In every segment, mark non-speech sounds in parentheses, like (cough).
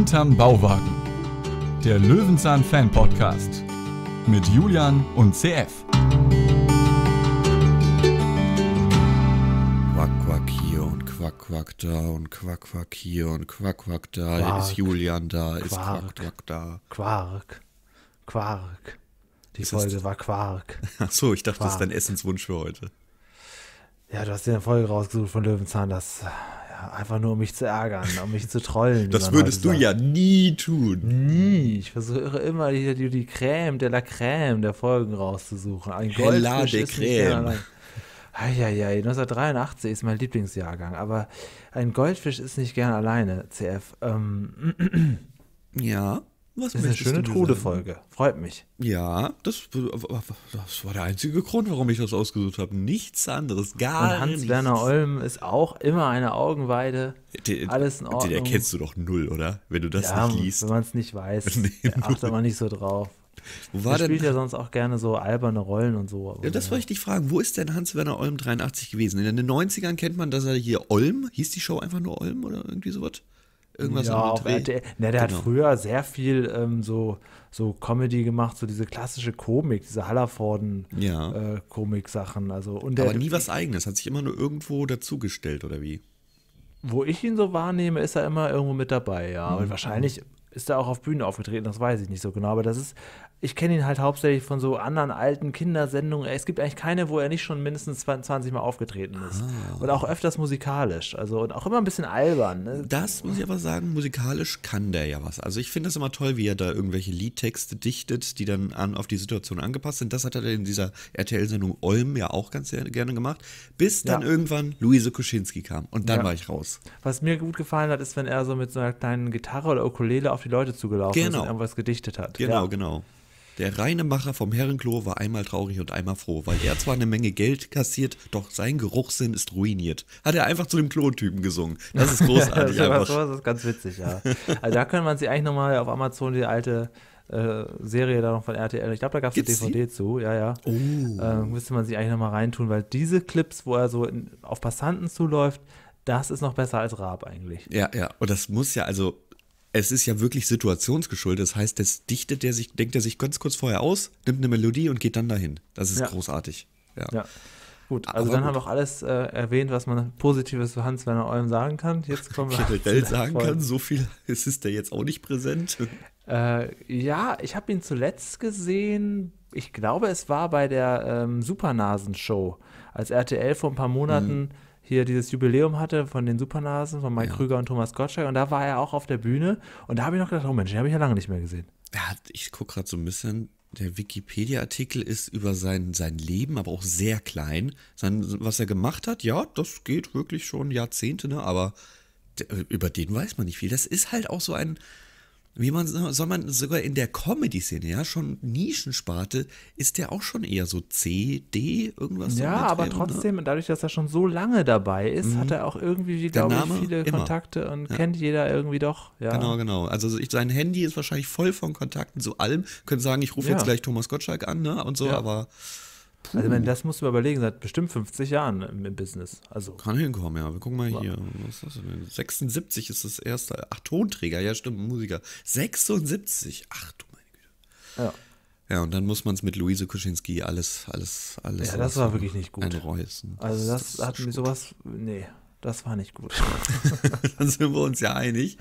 Hinterm Bauwagen. Der Löwenzahn Fan Podcast mit Julian und CF. Quack, quack hier und quack, quack da und quack, quack hier und quack, quack da. Quark. Ist Julian da? Ist Quark, quack, quack da? Quark. Quark. Die ist Folge das? war Quark. (laughs) Achso, ich dachte, Quark. das ist dein Essenswunsch für heute. Ja, du hast dir eine Folge rausgesucht von Löwenzahn, das Einfach nur, um mich zu ärgern, um mich zu trollen. das würdest du ja nie tun. Nie. Ich versuche immer, die, die, die Creme de la Creme der Folgen rauszusuchen. Ein Hella de Creme. Eieiei, 1983 ist mein Lieblingsjahrgang, aber ein Goldfisch ist nicht gern alleine, CF. Ähm, (clears throat) ja. Was das ist eine schöne Todefolge. Freut mich. Ja, das, das, war der einzige Grund, warum ich das ausgesucht habe. Nichts anderes, gar Und Hans-Werner Olm ist auch immer eine Augenweide. Den, Alles in Ordnung. Den erkennst du doch null, oder? Wenn du das ja, nicht liest. Wenn man es nicht weiß, (laughs) nee, achtet man nicht so drauf. Wo war der spielt ja sonst auch gerne so alberne Rollen und so. Ja, das wollte ich dich fragen. Wo ist denn Hans-Werner Olm 83 gewesen? In den 90ern kennt man, dass er hier Olm, hieß die Show einfach nur Olm oder irgendwie sowas? Irgendwas ja, auf RTL. Ne, der genau. hat früher sehr viel ähm, so, so Comedy gemacht, so diese klassische Komik, diese Hallerforden-Komik-Sachen. Ja. Äh, also, Aber nie was Eigenes, hat sich immer nur irgendwo dazugestellt, oder wie? Wo ich ihn so wahrnehme, ist er immer irgendwo mit dabei, ja. Mhm. Und wahrscheinlich ist er auch auf Bühnen aufgetreten, das weiß ich nicht so genau. Aber das ist ich kenne ihn halt hauptsächlich von so anderen alten Kindersendungen. Es gibt eigentlich keine, wo er nicht schon mindestens 20 Mal aufgetreten ist. Ah. Und auch öfters musikalisch. Also und auch immer ein bisschen albern. Ne? Das muss ich aber sagen, musikalisch kann der ja was. Also ich finde das immer toll, wie er da irgendwelche Liedtexte dichtet, die dann an, auf die Situation angepasst sind. Das hat er in dieser RTL-Sendung Olm ja auch ganz gerne gemacht. Bis dann ja. irgendwann Luise Kuschinski kam. Und dann ja. war ich raus. Was mir gut gefallen hat, ist, wenn er so mit so einer kleinen Gitarre oder Ukulele auf die Leute zugelaufen genau. ist und irgendwas gedichtet hat. Genau, ja. genau. Der reine Macher vom Herrenklo war einmal traurig und einmal froh, weil er zwar eine Menge Geld kassiert, doch sein Geruchssinn ist ruiniert. Hat er einfach zu dem Klontypen gesungen. Das ist (laughs) großartig. so, einfach. Sowas ist ganz witzig, ja. Also da können man sich eigentlich nochmal auf Amazon die alte äh, Serie da noch von RTL. Ich glaube, da gab es eine DVD die? zu, ja, ja. Oh. Äh, müsste man sich eigentlich nochmal reintun, weil diese Clips, wo er so in, auf Passanten zuläuft, das ist noch besser als Raab eigentlich. Ja, ja. Und das muss ja, also es ist ja wirklich situationsgeschuldet. Das heißt, das dichtet er sich, denkt er sich ganz kurz vorher aus, nimmt eine Melodie und geht dann dahin. Das ist ja. großartig. Ja. ja. Gut, also Aber dann gut. haben wir auch alles äh, erwähnt, was man Positives zu Hans-Werner Olm sagen kann. Jetzt kommen wir (laughs) Generell (laughs) sagen Folge. kann, so viel ist, (laughs) ist der jetzt auch nicht präsent. Äh, ja, ich habe ihn zuletzt gesehen, ich glaube, es war bei der ähm, Supernasen-Show, als RTL vor ein paar mhm. Monaten. Hm hier dieses Jubiläum hatte von den Supernasen, von Mike ja. Krüger und Thomas Gottschalk. Und da war er auch auf der Bühne. Und da habe ich noch gedacht, oh Mensch, den habe ich ja lange nicht mehr gesehen. Ja, ich gucke gerade so ein bisschen. Der Wikipedia-Artikel ist über sein, sein Leben, aber auch sehr klein. Sein, was er gemacht hat, ja, das geht wirklich schon Jahrzehnte, ne? aber äh, über den weiß man nicht viel. Das ist halt auch so ein wie man soll man sogar in der Comedy-Szene, ja, schon Nischensparte, ist der auch schon eher so C, D, irgendwas. Ja, so aber trotzdem, ne? dadurch, dass er schon so lange dabei ist, mhm. hat er auch irgendwie, glaube ich, viele immer. Kontakte und ja. kennt jeder irgendwie doch. Ja. Genau, genau. Also ich, sein Handy ist wahrscheinlich voll von Kontakten zu allem. Können sagen, ich rufe ja. jetzt gleich Thomas Gottschalk an, ne? Und so, aber Puh. Also, wenn das musst du mal überlegen, seit bestimmt 50 Jahren im, im Business. Also, Kann hinkommen, ja. Wir gucken mal wow. hier. Was ist das denn? 76 ist das erste. Ach, Tonträger, ja, stimmt, Musiker. 76. Ach du meine Güte. Ja. Ja, und dann muss man es mit Luise Kuschinski alles, alles, alles. Ja, das war wirklich nicht gut. Einräusen. Also, das, das hat mir sowas. (laughs) Nee, das war nicht gut. (laughs) dann sind wir uns ja einig.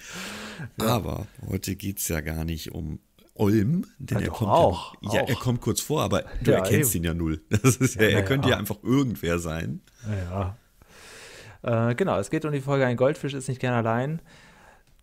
Ja. Aber heute geht es ja gar nicht um Olm, denn ja, er kommt auch, ja, auch. ja, er kommt kurz vor, aber du ja, erkennst eben. ihn ja null. (laughs) er könnte ja einfach irgendwer sein. Ja. Äh, genau, es geht um die Folge Ein Goldfisch ist nicht gern allein.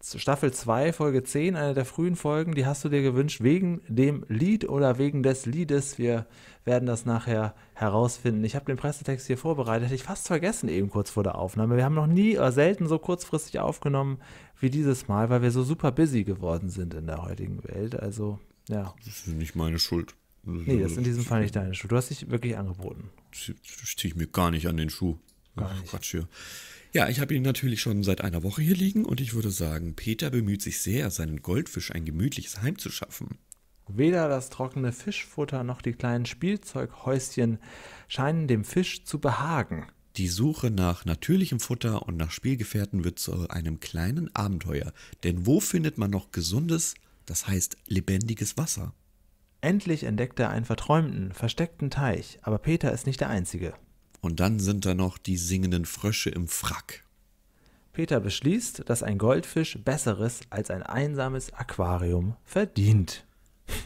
Staffel 2, Folge 10, eine der frühen Folgen, die hast du dir gewünscht, wegen dem Lied oder wegen des Liedes. Wir werden das nachher herausfinden. Ich habe den Pressetext hier vorbereitet, hätte ich fast vergessen eben kurz vor der Aufnahme. Wir haben noch nie oder äh, selten so kurzfristig aufgenommen wie dieses Mal, weil wir so super busy geworden sind in der heutigen Welt. Also, ja. Das ist nicht meine Schuld. Nee, das ist in diesem Fall nicht deine Schuld. Du hast dich wirklich angeboten. Das ziehe ich mir gar nicht an den Schuh. Gar Ach, Quatsch hier. Ja, ich habe ihn natürlich schon seit einer Woche hier liegen und ich würde sagen, Peter bemüht sich sehr, seinen Goldfisch ein gemütliches Heim zu schaffen. Weder das trockene Fischfutter noch die kleinen Spielzeughäuschen scheinen dem Fisch zu behagen. Die Suche nach natürlichem Futter und nach Spielgefährten wird zu einem kleinen Abenteuer, denn wo findet man noch gesundes, das heißt lebendiges Wasser? Endlich entdeckt er einen verträumten, versteckten Teich, aber Peter ist nicht der Einzige. Und dann sind da noch die singenden Frösche im Frack. Peter beschließt, dass ein Goldfisch Besseres als ein einsames Aquarium verdient.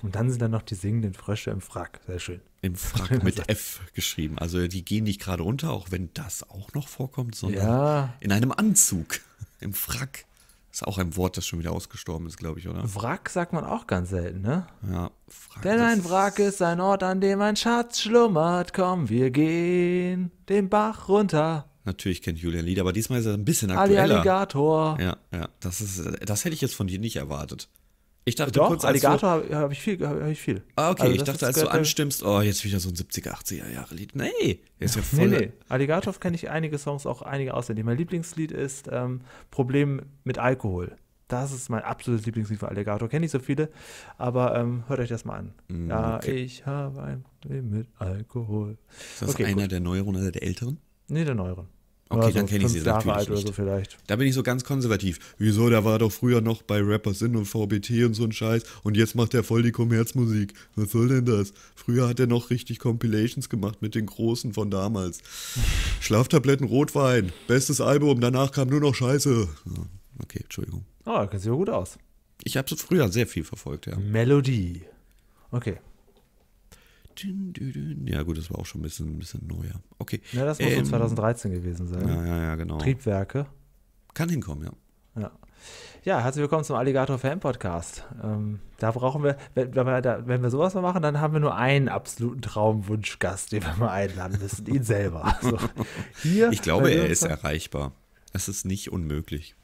Und dann sind dann noch die singenden Frösche im Frack. Sehr schön. Im Frack (laughs) mit F geschrieben. Also die gehen nicht gerade unter, auch wenn das auch noch vorkommt, sondern ja. in einem Anzug. (laughs) Im Frack. Ist auch ein Wort, das schon wieder ausgestorben ist, glaube ich, oder? Wrack sagt man auch ganz selten, ne? Ja, Wrack. Denn ein Wrack ist ein Ort, an dem ein Schatz schlummert. Komm, wir gehen den Bach runter. Natürlich kennt Julian Lied, aber diesmal ist er ein bisschen aktueller. Ali Alligator. Ja, ja. Das, ist, das hätte ich jetzt von dir nicht erwartet. Ich dachte Doch, kurz, Alligator habe hab ich viel. Hab, ich viel. Ah, okay, also, ich dachte, als du anstimmst, oh, jetzt wieder so ein 70er, 80er Jahre Lied. Nee, ist ja (laughs) voll. Nee, nee. Alligator kenne ich einige Songs, auch einige auswendig. Mein Lieblingslied ist ähm, Problem mit Alkohol. Das ist mein absolutes Lieblingslied von Alligator. Kenne ich so viele, aber ähm, hört euch das mal an. Mm, ja, ich habe ein Problem mit Alkohol. Ist das okay, einer gut. der neueren oder der älteren? Nee, der neueren. Okay, also dann kenne ich sie Jahre natürlich alt nicht. Oder so vielleicht. Da bin ich so ganz konservativ. Wieso, der war doch früher noch bei Rapper Sin und VBT und so ein Scheiß und jetzt macht er voll die Kommerzmusik. Was soll denn das? Früher hat er noch richtig Compilations gemacht mit den Großen von damals. (laughs) Schlaftabletten Rotwein, bestes Album, danach kam nur noch Scheiße. Okay, Entschuldigung. oh, das sieht ja gut aus. Ich habe so früher sehr viel verfolgt, ja. Melodie. Okay. Ja, gut, das war auch schon ein bisschen, ein bisschen neuer. Okay. Ja, das muss ähm, 2013 gewesen sein. Ja, ja, ja, genau. Triebwerke. Kann hinkommen, ja. Ja. Ja, herzlich willkommen zum Alligator Fan Podcast. Ähm, da brauchen wir, wenn, wenn, wir da, wenn wir sowas mal machen, dann haben wir nur einen absoluten Traumwunschgast, den wir mal einladen müssen, ihn selber. (laughs) So. Hier, ich glaube, er ist erreichbar. Es ist nicht unmöglich.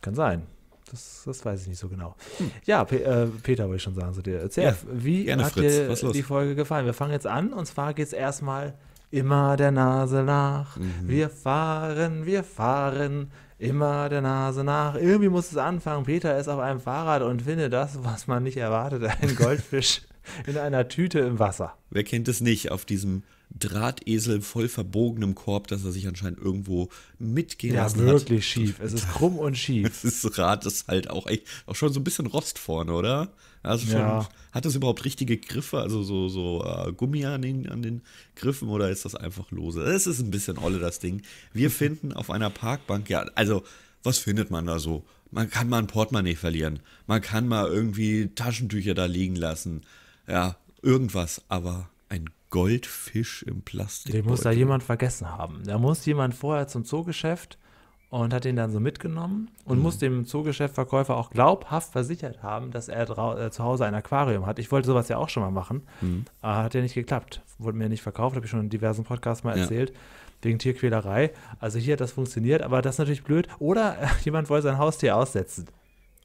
Kann sein. Das, das weiß ich nicht so genau. Hm. Ja, Pe äh, Peter wollte ich schon sagen zu dir. CF, ja, wie gerne, hat Fritz. dir Was die los? Folge gefallen? Wir fangen jetzt an und zwar geht es erstmal immer der Nase nach. Mhm. Wir fahren, wir fahren. Immer der Nase nach. Irgendwie muss es anfangen. Peter ist auf einem Fahrrad und findet das, was man nicht erwartet, einen (laughs) Goldfisch in einer Tüte im Wasser. Wer kennt es nicht auf diesem Drahtesel voll verbogenem Korb, dass er sich anscheinend irgendwo mitgehen ja, hat. Ja, wirklich schief. Es ist krumm und (laughs) schief. Das Rad ist halt auch, echt, auch schon so ein bisschen Rost vorne, oder? Also schon, ja. hat das überhaupt richtige Griffe, also so, so äh, Gummi an den, an den Griffen oder ist das einfach lose? Es ist ein bisschen olle, das Ding. Wir (laughs) finden auf einer Parkbank, ja, also was findet man da so? Man kann mal ein Portemonnaie verlieren. Man kann mal irgendwie Taschentücher da liegen lassen. Ja, irgendwas, aber ein Goldfisch im Plastik. Den muss da jemand vergessen haben. Da muss jemand vorher zum Zoogeschäft und hat den dann so mitgenommen und mhm. muss dem Zoogeschäftverkäufer auch glaubhaft versichert haben, dass er äh, zu Hause ein Aquarium hat. Ich wollte sowas ja auch schon mal machen, mhm. äh, hat ja nicht geklappt, wurde mir nicht verkauft, habe ich schon in diversen Podcasts mal ja. erzählt, wegen Tierquälerei. Also hier hat das funktioniert, aber das ist natürlich blöd. Oder (laughs) jemand wollte sein Haustier aussetzen.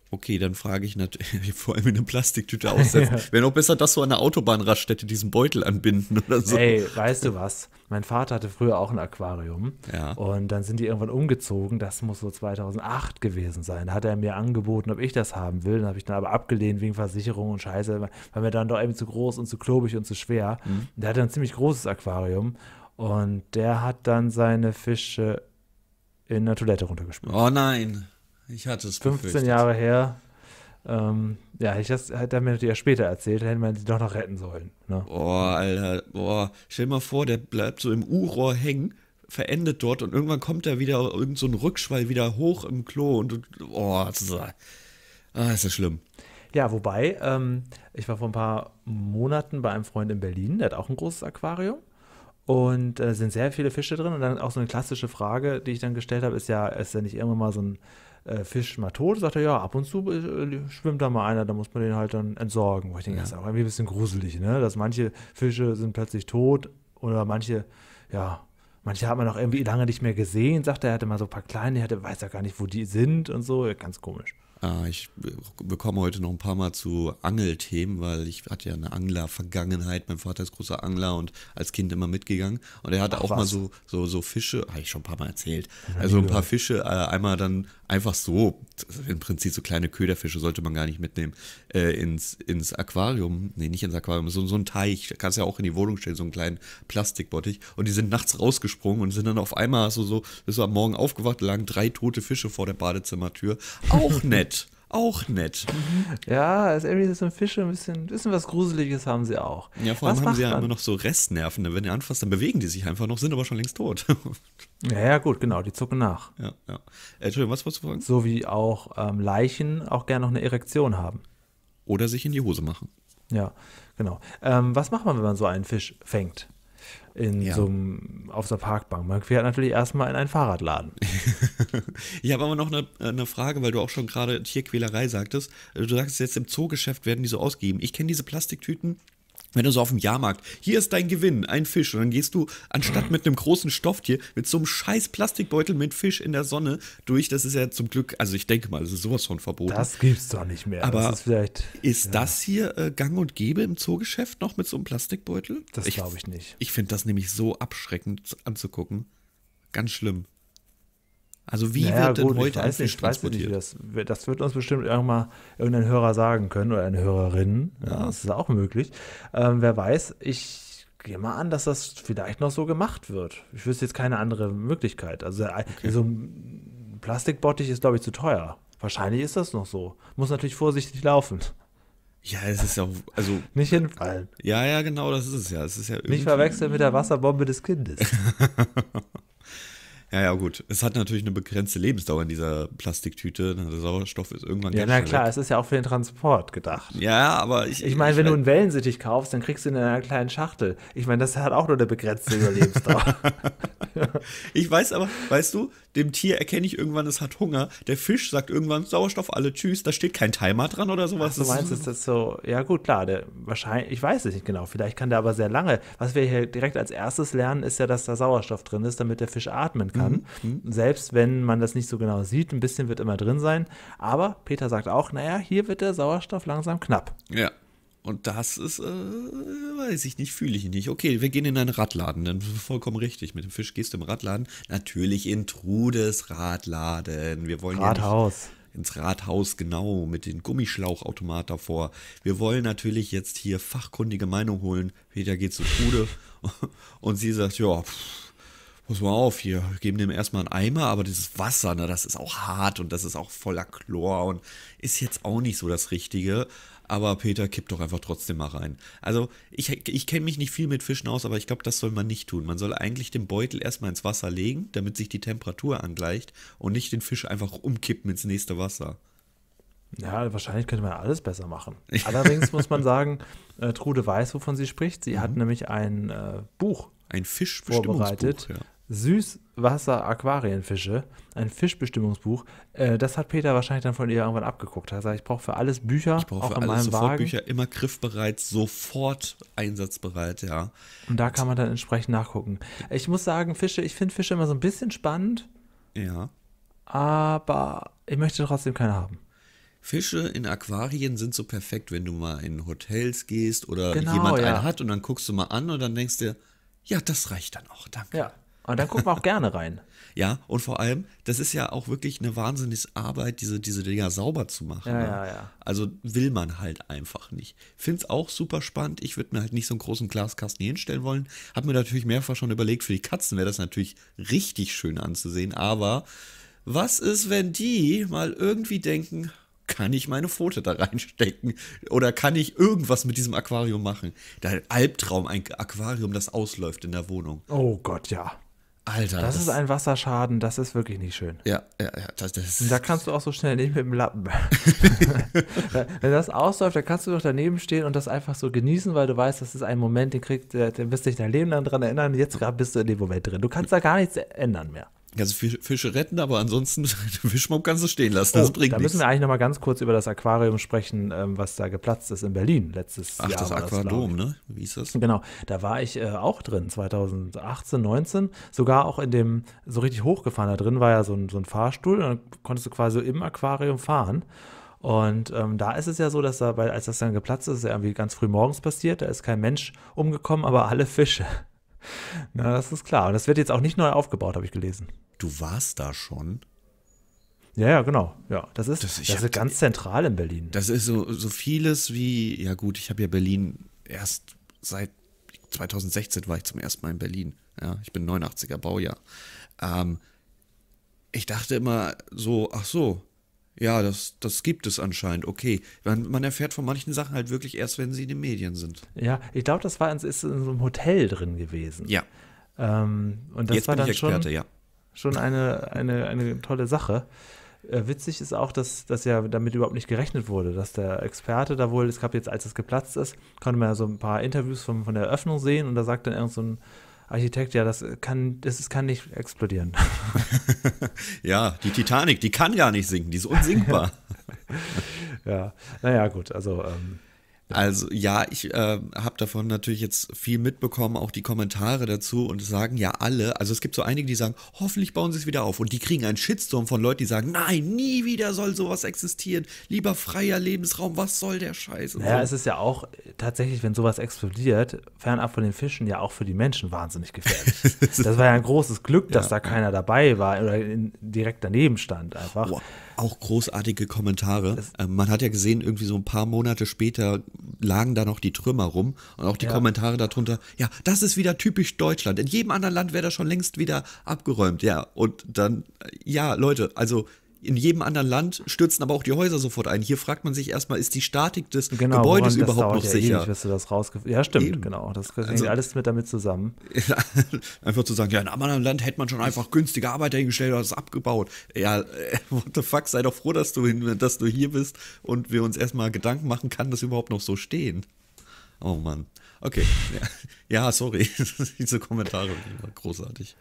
Okay, dann frage ich natürlich, (laughs) vor allem in eine Plastiktüte aussetzen. (laughs) Ja. Wäre noch besser, dass so an der Autobahnraststätte diesen Beutel anbinden (laughs) oder so. Ey, weißt du was? Mein Vater hatte früher auch ein Aquarium. Ja. Und dann sind die irgendwann umgezogen. Das muss so 2008 gewesen sein. Da hat er mir angeboten, ob ich das haben will. Dann habe ich dann aber abgelehnt wegen Versicherung und Scheiße, weil mir dann doch eben zu groß und zu klobig und zu schwer. Mhm. Der hatte ein ziemlich großes Aquarium. Und der hat dann seine Fische in der Toilette runtergespült. Oh nein. Ich hatte es 15 befürchtet. Jahre her. Ähm, ja, ich das, hat er mir natürlich später erzählt, hätte man die doch noch retten sollen. Ne? Boah, Alter, boah. Stell dir mal vor, der bleibt so im U-Rohr hängen, verendet dort und irgendwann kommt er wieder irgend so ein Rückschwall wieder hoch im Klo und, boah, das ist, ah, ist das schlimm. Ja, wobei, ähm, ich war vor ein paar Monaten bei einem Freund in Berlin, der hat auch ein großes Aquarium und äh, sind sehr viele Fische drin und dann auch so eine klassische Frage, die ich dann gestellt habe, ist ja, ist ja nicht irgendwann mal so ein äh, Fisch mal tot? Sagt er, ja, ab und zu äh, schwimmt da mal einer, da muss man den halt dann entsorgen. Wo ich denke, ja. das ist auch irgendwie ein bisschen gruselig, ne? Dass manche Fische sind plötzlich tot oder manche, ja, manche hat man auch irgendwie lange nicht mehr gesehen. Sagt er, er hatte mal so ein paar kleine, er hatte, weiß ja gar nicht, wo die sind und so. Ganz komisch. Ah, ich bekomme heute noch ein paar Mal zu Angelthemen, weil ich hatte ja eine Angler-Vergangenheit. Mein Vater ist großer Angler und als Kind immer mitgegangen. Und er hatte Ach, auch was? mal so, so, so Fische, habe ich schon ein paar Mal erzählt. Also ein paar Fische, äh, einmal dann einfach so, im Prinzip so kleine Köderfische sollte man gar nicht mitnehmen, äh, ins, ins Aquarium. Nee, nicht ins Aquarium, so, so ein Teich. Da kannst du ja auch in die Wohnung stellen, so einen kleinen Plastikbottich. Und die sind nachts rausgesprungen und sind dann auf einmal so, so, bist du am Morgen aufgewacht, lagen drei tote Fische vor der Badezimmertür. Auch (laughs) nett. Auch nett. Mhm. Ja, als Aries und Fische ein bisschen, bisschen was Gruseliges haben sie auch. Ja, vor allem was haben sie ja immer noch so Restnerven. Ne? Wenn die anfasst, dann bewegen die sich einfach noch, sind aber schon längst tot. (laughs) ja, ja, gut, genau, die zucken nach. Ja, ja. Äh, Entschuldigung, was wolltest du fragen? So wie auch ähm, Leichen auch gerne noch eine Erektion haben. Oder sich in die Hose machen. Ja, genau. Ähm, was macht man, wenn man so einen Fisch fängt? in ja. so einem, auf der Parkbank. Man fährt natürlich erstmal in einen Fahrradladen. ich (laughs) habe aber noch eine, eine, Frage, weil du auch schon gerade Tierquälerei sagtest. Also, du sagst jetzt, im Zoogeschäft werden die so ausgegeben. Ich kenne diese Plastiktüten, wenn du so auf dem Jahrmarkt, hier ist dein Gewinn, ein Fisch, und dann gehst du, anstatt mit einem großen Stofftier, mit so einem scheiß Plastikbeutel mit Fisch in der Sonne durch, das ist ja zum Glück, also ich denke mal, das ist sowas von verboten. Das gibt's doch nicht mehr. Aber das ist, ist ja. das hier äh, gang und gäbe im Zoogeschäft noch mit so einem Plastikbeutel? Das glaube ich nicht. Ich finde das nämlich so abschreckend anzugucken. Ganz schlimm. Also wie naja, wird gut, denn heute ein Fisch nicht, transportiert? Nicht, das, das, wird uns bestimmt irgendwann irgendein Hörer sagen können oder eine Hörerin. Ja, das ist auch möglich. Ähm, wer weiß, ich gehe mal an, dass das vielleicht noch so gemacht wird. Ich wüsste jetzt keine andere Möglichkeit. Also äh, okay. so ein Plastikbottich ist, glaube ich, zu teuer. Wahrscheinlich ist das noch so. Muss natürlich vorsichtig laufen. Ja, es ist ja also. Nicht hinfallen. Ja, ja, genau, das ist es ja. Es ist ja Nicht verwechseln mit der Wasserbombe des Kindes. (laughs) Ja, ja, gut. Es hat natürlich eine begrenzte Lebensdauer in dieser Plastiktüte. Ne, der Sauerstoff ist irgendwann Ja, na klar, weg. es ist ja auch für den Transport gedacht. Ja, aber ich. Ich meine, wenn du einen Wellensittich kaufst, dann kriegst du ihn in einer kleinen Schachtel. Ich meine, das hat auch nur eine begrenzte Überlebensdauer. (laughs) (laughs) (laughs) ich weiß aber, weißt du, dem Tier erkenne ich irgendwann, es hat Hunger. Der Fisch sagt irgendwann Sauerstoff alle, tschüss. Da steht kein Timer dran oder sowas. Ach, du meinst, ist das so? Ja gut, klar. Der, wahrscheinlich, ich weiß es nicht genau. Vielleicht kann der aber sehr lange. Was wir hier direkt als erstes lernen, ist ja, dass da Sauerstoff drin ist, damit der Fisch atmen kann. Mhm. mhm. Selbst wenn man das nicht so genau sieht, ein bisschen wird immer drin sein. Aber Peter sagt auch, naja, hier wird der Sauerstoff langsam knapp. Ja. Und das ist, äh, weiß ich nicht, fühle ich nicht. Okay, wir gehen in einen Radladen, dann (laughs) vollkommen richtig. Mit dem Fisch gehst du im Radladen. Natürlich in Trudes Radladen. Wir wollen Rathaus. Ja ins Rathaus, genau, mit dem Gummischlauchautomat davor. Wir wollen natürlich jetzt hier fachkundige Meinung holen. Peter geht zu Trude (laughs) und sie sagt, ja, pass mal auf hier, wir geben dem erstmal einen Eimer, aber dieses Wasser, ne, das ist auch hart und das ist auch voller Chlor und ist jetzt auch nicht so das Richtige aber Peter kipp doch einfach trotzdem mal rein. Also ich, ich kenne mich nicht viel mit Fischen aus, aber ich glaube, das soll man nicht tun. Man soll eigentlich den Beutel erstmal ins Wasser legen, damit sich die Temperatur angleicht und nicht den Fisch einfach umkippen ins nächste Wasser. Ja, wahrscheinlich könnte man alles besser machen. (laughs) Allerdings muss man sagen, äh, Trude weiß, wovon sie spricht. Sie mhm. hat nämlich ein äh, Buch ein Fisch vorbereitet. Ja. Süßwasser-Aquarienfische, ein Fischbestimmungsbuch. Äh, das hat Peter wahrscheinlich dann von ihr irgendwann abgeguckt. Er sagt, ich brauche für alles Bücher. Ich brauche für alles sofort Wagen. Bücher, immer griffbereit, sofort einsatzbereit, ja. Und da kann man dann entsprechend nachgucken. Ich muss sagen, Fische, ich finde Fische immer so ein bisschen spannend. Ja. Aber ich möchte trotzdem keine haben. Fische in Aquarien sind so perfekt, wenn du mal in Hotels gehst oder genau, jemand ja. einen hat und dann guckst du mal an und dann denkst dir, ja, das reicht dann auch, danke. Ja, und dann gucken wir auch gerne rein. (laughs) Ja, und vor allem, das ist ja auch wirklich eine wahnsinnige Arbeit, diese, diese Dinger sauber zu machen. Ja, ne? ja, ja. Also will man halt einfach nicht. Find's auch super spannend. Ich würde mir halt nicht so einen großen Glaskasten hier hinstellen wollen. Hab mir natürlich mehrfach schon überlegt, für die Katzen wäre das natürlich richtig schön anzusehen. Aber was ist, wenn die mal irgendwie denken, kann ich meine Pfote da (laughs) reinstecken? Oder kann ich irgendwas mit diesem Aquarium machen? Der Albtraum, ein Aquarium, das ausläuft in der Wohnung. Oh Gott, ja. Alter. Das, das, ist ein Wasserschaden, das ist wirklich nicht schön. Ja, ja, ja. Das, das und da kannst du auch so schnell nicht mit dem Lappen. (laughs) (laughs) Wenn das ausläuft, dann kannst du doch daneben stehen und das einfach so genießen, weil du weißt, das ist ein Moment, den kriegst, den wirst dich dein Leben lang dran erinnern. Jetzt gerade bist du in dem Moment drin. Du kannst da gar nichts ändern mehr. Kannst Fische retten, aber ansonsten (laughs) Fischmob kannst du stehen lassen. Das oh, bringt da müssen wir eigentlich noch mal ganz kurz über das Aquarium sprechen, ähm, was da geplatzt ist in Berlin letztes Ach, Jahr. Ach, das Aquadom, ne? Wie ist das? Genau, da war ich äh, auch drin, 2018, 19. Sogar auch in dem, so richtig hochgefahren, da drin war ja so ein, so ein Fahrstuhl dann konntest du quasi im Aquarium fahren. Und ähm, da ist es ja so, dass da, weil als das dann geplatzt ist, ist ja irgendwie ganz früh morgens passiert, da ist kein Mensch umgekommen, aber alle Fische. Na, das ist klar. Und das wird jetzt auch nicht neu aufgebaut, habe ich gelesen. Du warst da schon. Ja, ja, genau. Ja, das ist, das, das ist ganz zentral in Berlin. Das ist so, so vieles wie, ja gut, ich habe ja Berlin erst seit 2016 war ich zum ersten Mal in Berlin. Ja, ich bin 89er Baujahr. Ähm, ich dachte immer so, ach so, ja, das, das gibt es anscheinend, okay. Man, man, erfährt von manchen Sachen halt wirklich erst, wenn sie in den Medien sind. Ja, ich glaube, das war in, ist in so einem Hotel drin gewesen. Ja. Ähm, und das Jetzt war dann Experte, schon, ja. schon eine, eine, eine tolle Sache. Äh, witzig ist auch, dass, dass ja damit überhaupt nicht gerechnet wurde, dass der Experte da wohl, es gab jetzt, als es geplatzt ist, konnte man ja so ein paar Interviews vom, von der Eröffnung sehen und da sagt dann irgend so ein Architekt, ja, das kann, das kann nicht explodieren. (laughs) ja, die Titanic, die kann gar nicht sinken, die ist unsinkbar. (laughs) ja, naja, gut, also ähm, also ja, ich äh, habe davon natürlich jetzt viel mitbekommen, auch die Kommentare dazu und sagen ja alle, also es gibt so einige, die sagen, hoffentlich bauen sie es wieder auf und die kriegen einen Shitstorm von Leuten, die sagen, nein, nie wieder soll sowas existieren, lieber freier Lebensraum, was soll der Scheiß? Ja, naja, so. es ist ja auch tatsächlich, wenn sowas explodiert, fernab von den Fischen ja auch für die Menschen wahnsinnig gefährlich. (laughs) das war ja ein großes Glück, dass ja. da keiner dabei war oder in, direkt daneben stand einfach. Wow. Auch großartige Kommentare. Ähm, man hat ja gesehen, irgendwie so ein paar Monate später lagen da noch die Trümmer rum und auch die ja. Kommentare darunter, ja, das ist wieder typisch Deutschland. In jedem anderen Land wäre das schon längst wieder abgeräumt. Ja, und dann, äh, ja, Leute, also in jedem anderen Land stürzen aber auch die Häuser sofort ein. Hier fragt man sich erstmal, ist die Statik des genau, Gebäudes überhaupt noch ja sicher? Ewig, du das ja, stimmt, Eben. genau. Das hängt also, alles mit damit zusammen. (laughs) einfach zu sagen, ja, in einem anderen Land hätte man schon einfach günstige Arbeiter hingestellt und das abgebaut. Ja, äh, what the fuck, sei doch froh, dass du, hin, dass du hier bist und wir uns erstmal Gedanken machen, kann das überhaupt noch so stehen? Oh Mann. Okay. (laughs) Ja, sorry. (laughs) Diese Kommentare waren großartig.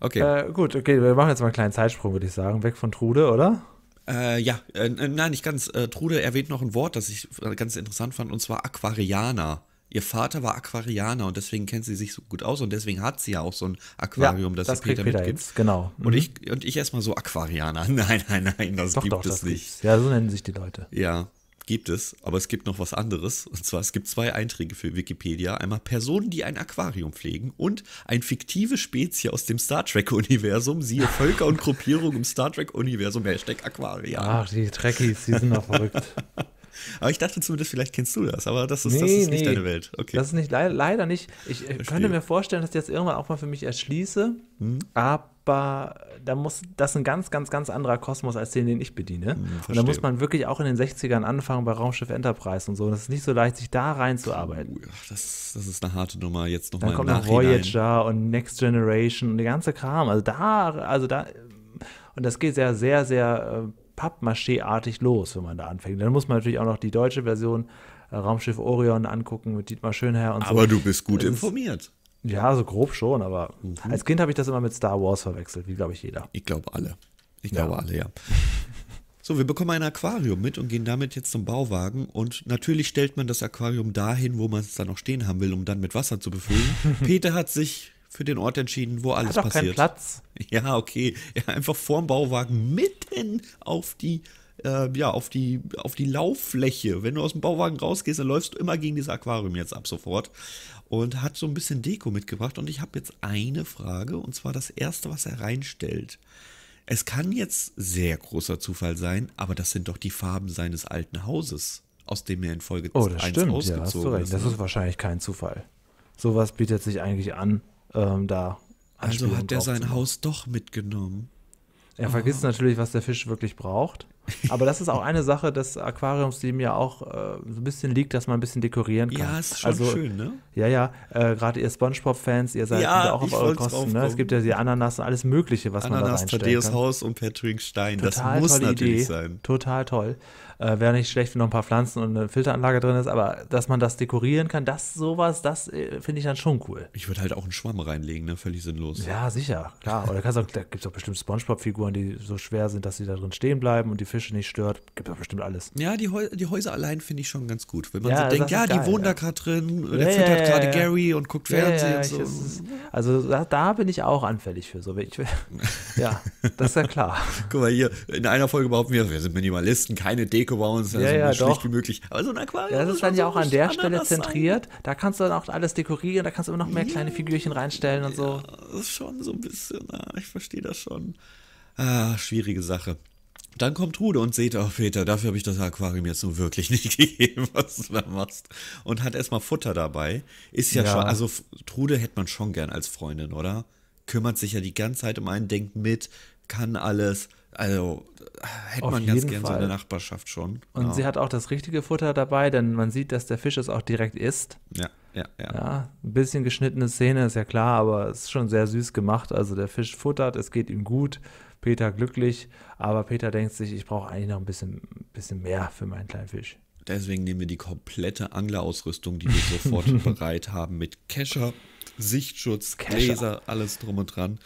Okay. Äh, gut, okay, wir machen jetzt mal einen kleinen Zeitsprung, würde ich sagen. Weg von Trude, oder? Äh, ja, äh, nein, nicht ganz. Äh, Trude erwähnt noch ein Wort, das ich äh, ganz interessant fand, und zwar Aquarianer. Ihr Vater war Aquarianer und deswegen kennt sie sich so gut aus und deswegen hat sie ja auch so ein Aquarium, ja, das, das sie Peter, Peter mitgibt. Jetzt, genau. Und mhm. ich und ich erstmal so Aquarianer. (laughs) Nein, nein, nein, das doch, gibt doch, es das nicht. Gibt's. Ja, so nennen sich die Leute. Ja gibt es, aber es gibt noch was anderes. Und zwar, es gibt zwei Einträge für Wikipedia. Einmal Personen, die ein Aquarium pflegen und ein fiktive Spezie aus dem Star Trek-Universum, siehe Völker und Gruppierung im Star Trek-Universum, Hashtag Aquarian. Ach, die Trekkies, die sind doch verrückt. (laughs) Aber ich dachte zumindest, vielleicht kennst du das, aber das ist, nee, das ist nicht deine Welt. Okay. Das ist nicht, leider, leider nicht. Ich, ich äh, könnte mir vorstellen, dass ich das irgendwann auch mal für mich erschließe, hm? aber aber da muss das ein ganz, ganz, ganz anderer Kosmos als den, den ich bediene. Hm, und da muss man wirklich auch in den 60ern anfangen bei Raumschiff Enterprise und so. Und es ist nicht so leicht, sich da reinzuarbeiten. das, das, ist eine harte Nummer jetzt nochmal. Dann kommt noch Voyager und Next Generation und der ganze Kram. Also da, also da, und das geht sehr, sehr, sehr äh, Pappmaché-artig los, wenn man da anfängt. Dann muss man natürlich auch noch die deutsche Version äh, Raumschiff Orion angucken mit Dietmar Schönherr und Aber so. Aber du bist gut informiert. Ja, so grob schon, aber mhm. als Kind habe ich das immer mit Star Wars verwechselt, wie glaube ich jeder. Ich glaube alle. Ich glaube ja. alle, ja. (laughs) So, wir bekommen ein Aquarium mit und gehen damit jetzt zum Bauwagen. Und natürlich stellt man das Aquarium dahin, wo man es dann noch stehen haben will, um dann mit Wasser zu befüllen. (laughs) Peter hat sich für den Ort entschieden, wo alles hat doch passiert. Keinen Platz. Ja, okay. ja, einfach vorm Bauwagen mitten auf die äh, ja, auf die, auf die Lauffläche. Wenn du aus dem Bauwagen rausgehst, dann läufst du immer gegen dieses Aquarium jetzt ab sofort und hat so ein bisschen Deko mitgebracht. Und ich habe jetzt eine Frage, und zwar das erste, was er reinstellt. Es kann jetzt sehr großer Zufall sein, aber das sind doch die Farben seines alten Hauses, aus dem er in Folge oh, das 1 stimmt, ausgezogen ja, hast du recht. ist. Das ne? ist wahrscheinlich kein Zufall. Sowas bietet sich eigentlich an, ähm, da. Also hat er sein Haus doch mitgenommen. Er oh. vergisst ah. natürlich, was der Fisch wirklich braucht. Aber das ist auch eine Sache des Aquariums, die mir auch äh, so ein bisschen liegt, dass man ein bisschen dekorieren kann. Ja, ist schon also, schön, ne? Ja, ja. Äh, Gerade ihr Spongebob-Fans, ihr seid ja, auch auf eure Kosten. Ne? Es gibt ja die Ananas und alles Mögliche, was Ananas, man da reinstellen Thaddeus kann. Haus und Patrick Stein. Total das muss natürlich Idee. sein. Total toll. Äh, Wäre nicht schlecht, wenn noch ein paar Pflanzen und eine Filteranlage drin ist, aber dass man das dekorieren kann, das sowas, das äh, finde ich dann schon cool. Ich würde halt auch einen Schwamm reinlegen, ne? Völlig sinnlos. Ja, sicher, klar. Oder kannst auch, da gibt es auch bestimmt Spongebob-Figuren, die so schwer sind, dass sie da drin stehen bleiben und die Fische nicht stört. Gibt es bestimmt alles. Ja, die, Heu die Häuser allein finde ich schon ganz gut. Wenn man ja, so denkt, ja, die wohnen ja. da gerade drin, der ja, füttert gerade Gary und guckt Fernsehen und so. Ist, also da, da, bin ich auch anfällig für so. Ich, (laughs) ja, das ist ja klar. Guck mal hier, in einer Folge behaupten wir, wir sind Minimalisten, keine Deko dicke Wounds, also ja, ja, so schlicht wie möglich. Aber so ein Aquarium. Ja, das ist dann ja auch an der Stelle zentriert. Sein. Da kannst du dann auch alles dekorieren, da kannst du immer noch mehr kleine Figürchen reinstellen und so. Das ist schon so ein bisschen, ah, ich verstehe das schon. Ah, schwierige Sache. Dann kommt Trude und seht, auch, Peter, dafür habe ich das Aquarium jetzt nun wirklich (laughs) nicht gegeben, was du da machst. Und hat erstmal Futter dabei. Ist ja, ja. schon, also Trude hätte man schon gern als Freundin, oder? Kümmert sich ja die ganze Zeit um einen, denkt mit, kann alles. Also hätte Auf man ganz gerne so eine Nachbarschaft schon. Und ja. sie hat auch das richtige Futter dabei, denn man sieht, dass der Fisch es auch direkt isst. Ja, ja, ja. ja ein bisschen geschnittene Szene ist ja klar, aber es ist schon sehr süß gemacht. Also der Fisch futtert, es geht ihm gut. Peter glücklich, aber Peter denkt sich, ich brauche eigentlich noch ein bisschen, bisschen mehr für meinen kleinen Fisch. Deswegen nehmen wir die komplette Anglerausrüstung, die wir sofort (laughs) bereit haben, mit Kescher, Sichtschutz, Kescher. Gläser, alles drum und dran.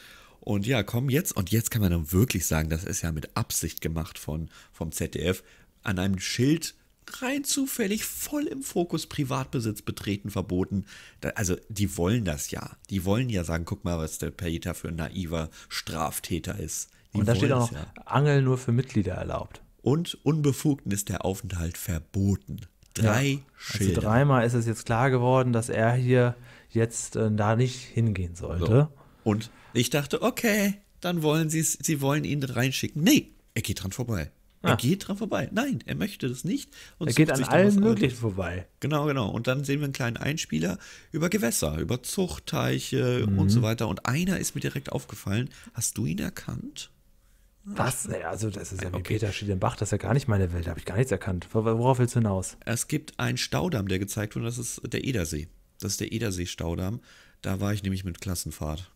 Und ja, komm jetzt, und jetzt kann man dann wirklich sagen, das ist ja mit Absicht gemacht von, vom ZDF, an einem Schild rein zufällig voll im Fokus Privatbesitz betreten verboten. Da, also die wollen das ja. Die wollen ja sagen, guck mal, was der Perita für ein naiver Straftäter ist. Die und da steht auch noch, ja. Angeln nur für Mitglieder erlaubt. Und unbefugten ist der Aufenthalt verboten. Drei ja. Also Schilder. Also dreimal ist es jetzt klar geworden, dass er hier jetzt äh, da nicht hingehen sollte. So. Und ich dachte, okay, dann wollen sie es, sie wollen ihn reinschicken. Nee, er geht dran vorbei. Ah. Er geht dran vorbei. Nein, er möchte das nicht. er geht an allen möglichen vorbei. Genau, genau. Und dann sehen wir einen kleinen Einspieler über Gewässer, über Zuchtteiche mhm. und so weiter. Und einer ist mir direkt aufgefallen. Hast du ihn erkannt? Was? Also, das ist ja wie Peter Schiedenbach, das ist ja gar nicht meine Welt, da habe ich gar nichts erkannt. Worauf willst du hinaus? Es gibt einen Staudamm, der gezeigt wurde, das ist der Edersee. Das ist der Edersee-Staudamm. Da war ich nämlich mit Klassenfahrt.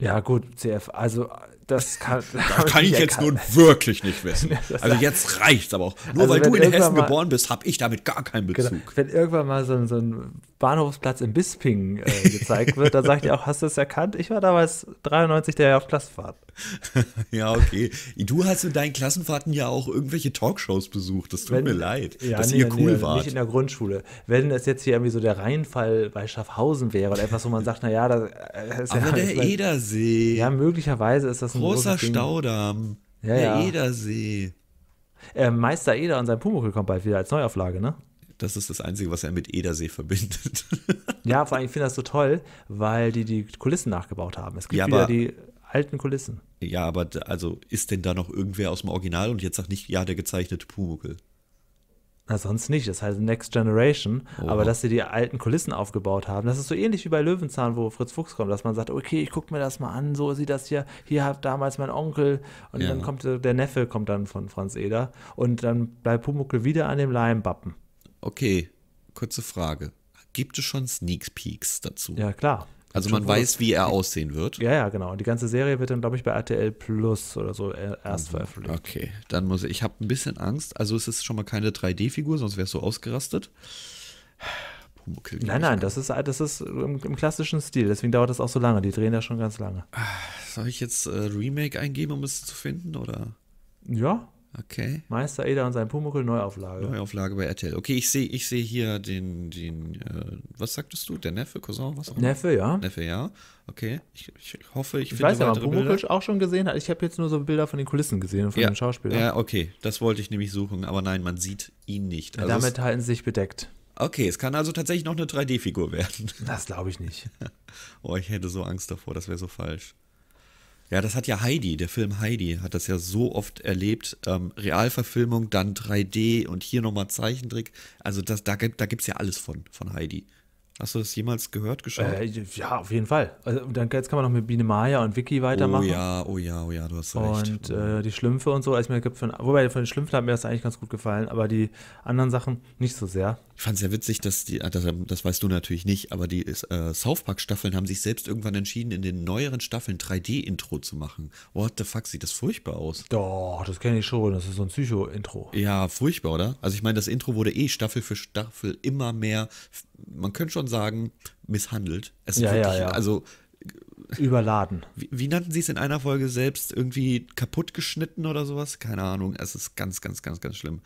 Ja, gut, CF, also das (laughs) kann, das (laughs) kann ich jetzt erkannt. nun wirklich nicht wissen. (laughs) Also jetzt reicht's aber auch. Nur also weil du in Hessen mal, geboren bist, habe ich damit gar keinen genau. Bezug. Genau, wenn irgendwann mal so, so, ein Bahnhofsplatz in Bisping äh, gezeigt wird, dann sagt ihr auch, hast du es erkannt? Ich war damals 93 der auf Klassenfahrt. ja, okay. Du hast in deinen Klassenfahrten ja auch irgendwelche Talkshows besucht. Das tut wenn, mir leid, ja, dass nee, ihr cool nee, wart. Nicht in der Grundschule. Wenn es jetzt hier irgendwie so der Reinfall bei Schaffhausen wäre oder etwas, wo man sagt, naja, da äh, ist aber ja... Aber der Eder Edersee. Ja, möglicherweise ist das ein großer Staudamm. Ja, der ja. Edersee. Äh, Meister Eder und sein Pumuckl kommt bald wieder als Neuauflage, ne? Das ist das Einzige, was er mit Edersee verbindet. (laughs) ja, vor allem finde ich das so toll, weil die die Kulissen nachgebaut haben. Es gibt ja, wieder die alten Kulissen. Ja, aber also ist denn da noch irgendwer aus dem Original und jetzt sagt nicht, ja, der gezeichnete Pumuckl? Na, sonst nicht. Das heißt Next Generation. Oh. Aber dass sie die alten Kulissen aufgebaut haben, das ist so ähnlich wie bei Löwenzahn, wo Fritz Fuchs kommt, dass man sagt, okay, ich gucke mir das mal an, so sieht das hier. Hier hat damals mein Onkel und ja. dann kommt der Neffe, kommt dann von Franz Eder und dann bleibt Pumuckl wieder an dem Leimbappen. Okay, kurze Frage. Gibt es schon Sneak Peeks dazu? Ja, klar. Also man weiß, wie er aussehen wird. Ja, ja, genau. Und Die ganze Serie wird dann, glaube ich, bei RTL Plus oder so äh, erst mhm. veröffentlicht. Okay, dann muss ich, ich habe ein bisschen Angst. Also es ist schon mal keine 3D-Figur, sonst wäre es so ausgerastet. Pumuckl, nein, nein, das ist, das ist im, im, klassischen Stil. Deswegen dauert das auch so lange. Die drehen ja schon ganz lange. Soll ich jetzt äh, Remake eingeben, um es zu finden, oder? Ja, Okay. Meister Eder und sein Pumuckel, Neuauflage. Neuauflage bei RTL. Okay, ich sehe ich seh hier den, den äh, was sagtest du, der Neffe, Cousin, was auch immer? Neffe, ja. Neffe, ja. Okay, ich, ich hoffe, ich, ich finde weiß ja, weitere Pumuckl auch schon gesehen hat. Ich habe jetzt nur so Bilder von den Kulissen gesehen und von ja. den Schauspielern. Ja, okay, das wollte ich nämlich suchen, aber nein, man sieht ihn nicht. Also damit es, halten sie sich bedeckt. Okay, es kann also tatsächlich noch eine 3D-Figur werden. Das glaube ich nicht. (laughs) oh, ich hätte so Angst davor, das wäre so falsch. Ja, das hat ja Heidi, der Film Heidi, hat das ja so oft erlebt. Ähm, Realverfilmung, dann 3D und hier nochmal Zeichentrick. Also das, da, da gibt es ja alles von, von Heidi. Hast du das jemals gehört, geschaut? Äh, ja, auf jeden Fall. Also, dann, jetzt kann man noch mit Biene Maya und Vicky weitermachen. Oh ja, oh ja, oh ja, du hast recht. Und oh äh, die Schlümpfe und so, also mir von, wobei von den Schlümpfen hat mir das eigentlich ganz gut gefallen, aber die anderen Sachen nicht so sehr. Ich fand es ja witzig, dass die, ah, das, das, weißt du natürlich nicht, aber die äh, South Park-Staffeln haben sich selbst irgendwann entschieden, in den neueren Staffeln 3D-Intro zu machen. What the fuck, sieht das furchtbar aus. Doch, das kenne ich schon. Das ist so ein Psycho-Intro. Ja, furchtbar, oder? Also ich meine, das Intro wurde eh Staffel für Staffel immer mehr, man könnte schon sagen, misshandelt. Es ja, wirklich, ja, ja. Also überladen. Wie, wie, nannten sie es in einer Folge selbst? Irgendwie kaputt geschnitten oder sowas? Keine Ahnung. Es ist ganz, ganz, ganz, ganz schlimm.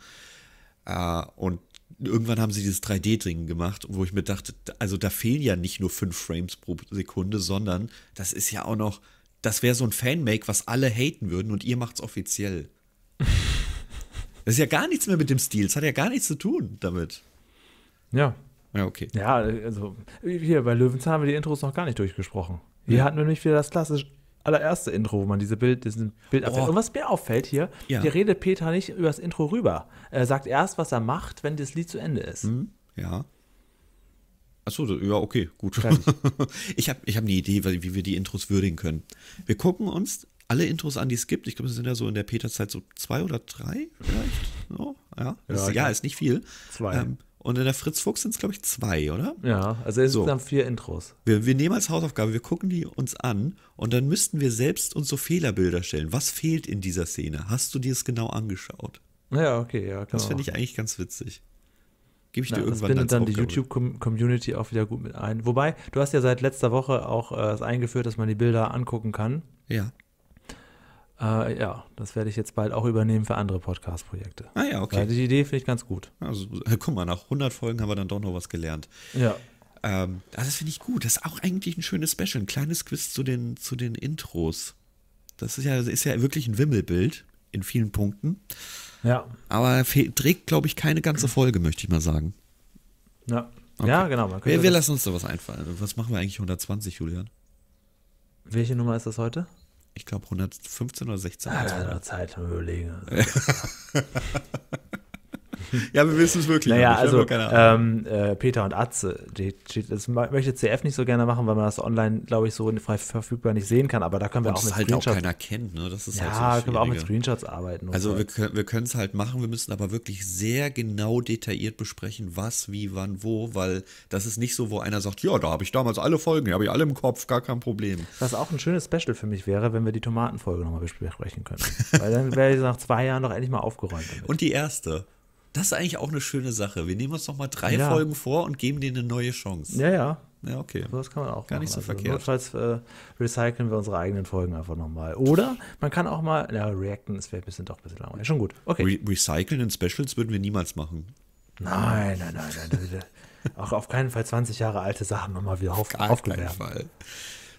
Äh, und irgendwann haben sie dieses 3D-Ding gemacht, wo ich mir dachte, also da fehlen ja nicht nur fünf Frames pro Sekunde, sondern das ist ja auch noch, das wäre so ein Fanmake, was alle haten würden und ihr macht's offiziell. (laughs) das ist ja gar nichts mehr mit dem Stil, das hat ja gar nichts zu tun damit. Ja. Ja, okay. Ja, also hier bei Löwenzahn haben wir die Intros noch gar nicht durchgesprochen. Hier ja. hatten wir nämlich wieder das klassische allererste Intro, wo man diese Bild, diesen Bild abfällt. Oh. Und was mir auffällt hier, ja. hier redet Peter nicht über das Intro rüber. Er sagt erst, was er macht, wenn das Lied zu Ende ist. Hm, ja. Achso, ja, okay, gut. ich (laughs) habe ich hab eine Idee, wie wir die Intros würdigen können. Wir gucken uns alle Intros an, die es gibt. Ich glaube, es sind ja so in der Peter-Zeit so zwei oder drei vielleicht. So, ja. Ja, ist, ja, ist nicht viel. Zwei. Ähm, und in der Fritz Fuchs sind es, glaube ich, zwei, oder? Ja, also insgesamt so. vier Intros. Wir, wir nehmen als Hausaufgabe, wir gucken die uns an und dann müssten wir selbst uns so Fehlerbilder stellen. Was fehlt in dieser Szene? Hast du dir das genau angeschaut? Ja, okay, ja, klar. Das finde ich eigentlich ganz witzig. Gebe ich Na, dir irgendwann Das findet dann die YouTube-Community auch wieder gut mit ein. Wobei, du hast ja seit letzter Woche auch äh, eingeführt, dass man die Bilder angucken kann. Ja. Äh, ja, das werde ich jetzt bald auch übernehmen für andere Podcast-Projekte. Ah ja, okay. Weil die Idee finde ich ganz gut. Also, äh, guck mal, nach 100 Folgen haben wir dann doch noch was gelernt. Ja. Ähm, also das finde ich gut. Das ist auch eigentlich ein schönes Special. Ein kleines Quiz zu den, zu den Intros. Das ist ja, ist ja wirklich ein Wimmelbild in vielen Punkten. Ja. Aber trägt, glaube ich, keine ganze Folge, möchte ich mal sagen. Ja. Okay. Ja, genau. wir, wir lassen uns da was einfallen. Was machen wir eigentlich 120, Julian? Welche Nummer ist das heute? ich glaube, 115 oder 16. Ah, ja, Zeit, überlegen. (laughs) (laughs) (laughs) ja, wir wissen es wirklich. Naja, also ähm, äh, Peter und Atze, die, die, das möchte CF nicht so gerne machen, weil man das online, glaube ich, so frei verfügbar nicht sehen kann. Aber da können wir und auch mit halt Screenshots. halt auch keiner kennt, ne? Das ist ja, halt so können wir auch mit Screenshots arbeiten. Also wir, können, wir können es halt machen, wir müssen aber wirklich sehr genau detailliert besprechen, was, wie, wann, wo, weil das ist nicht so, wo einer sagt, ja, da habe ich damals alle Folgen, die habe ich alle im Kopf, gar kein Problem. Was auch ein schönes Special für mich wäre, wenn wir die Tomatenfolge nochmal besprechen können. (laughs) weil dann wäre ich nach zwei Jahren doch endlich mal aufgeräumt. Damit. Und die erste. Das ist eigentlich auch eine schöne Sache. Wir nehmen uns noch mal drei ja. Folgen vor und geben denen eine neue Chance. Ja, ja. Ja, okay. So, das kann man auch Gar machen. nicht so also, verkehrt. Notfalls äh, recyceln wir unsere eigenen Folgen einfach nochmal. Oder man kann auch mal, ja, reacten das wäre ein bisschen, doch ein bisschen langweilig. Schon gut. Okay. Re recyceln in Specials würden wir niemals machen. Nein, nein, nein, nein. (laughs) auch auf keinen Fall 20 Jahre alte Sachen nochmal wieder auf, Gar aufgewärmt. Auf keinen Fall.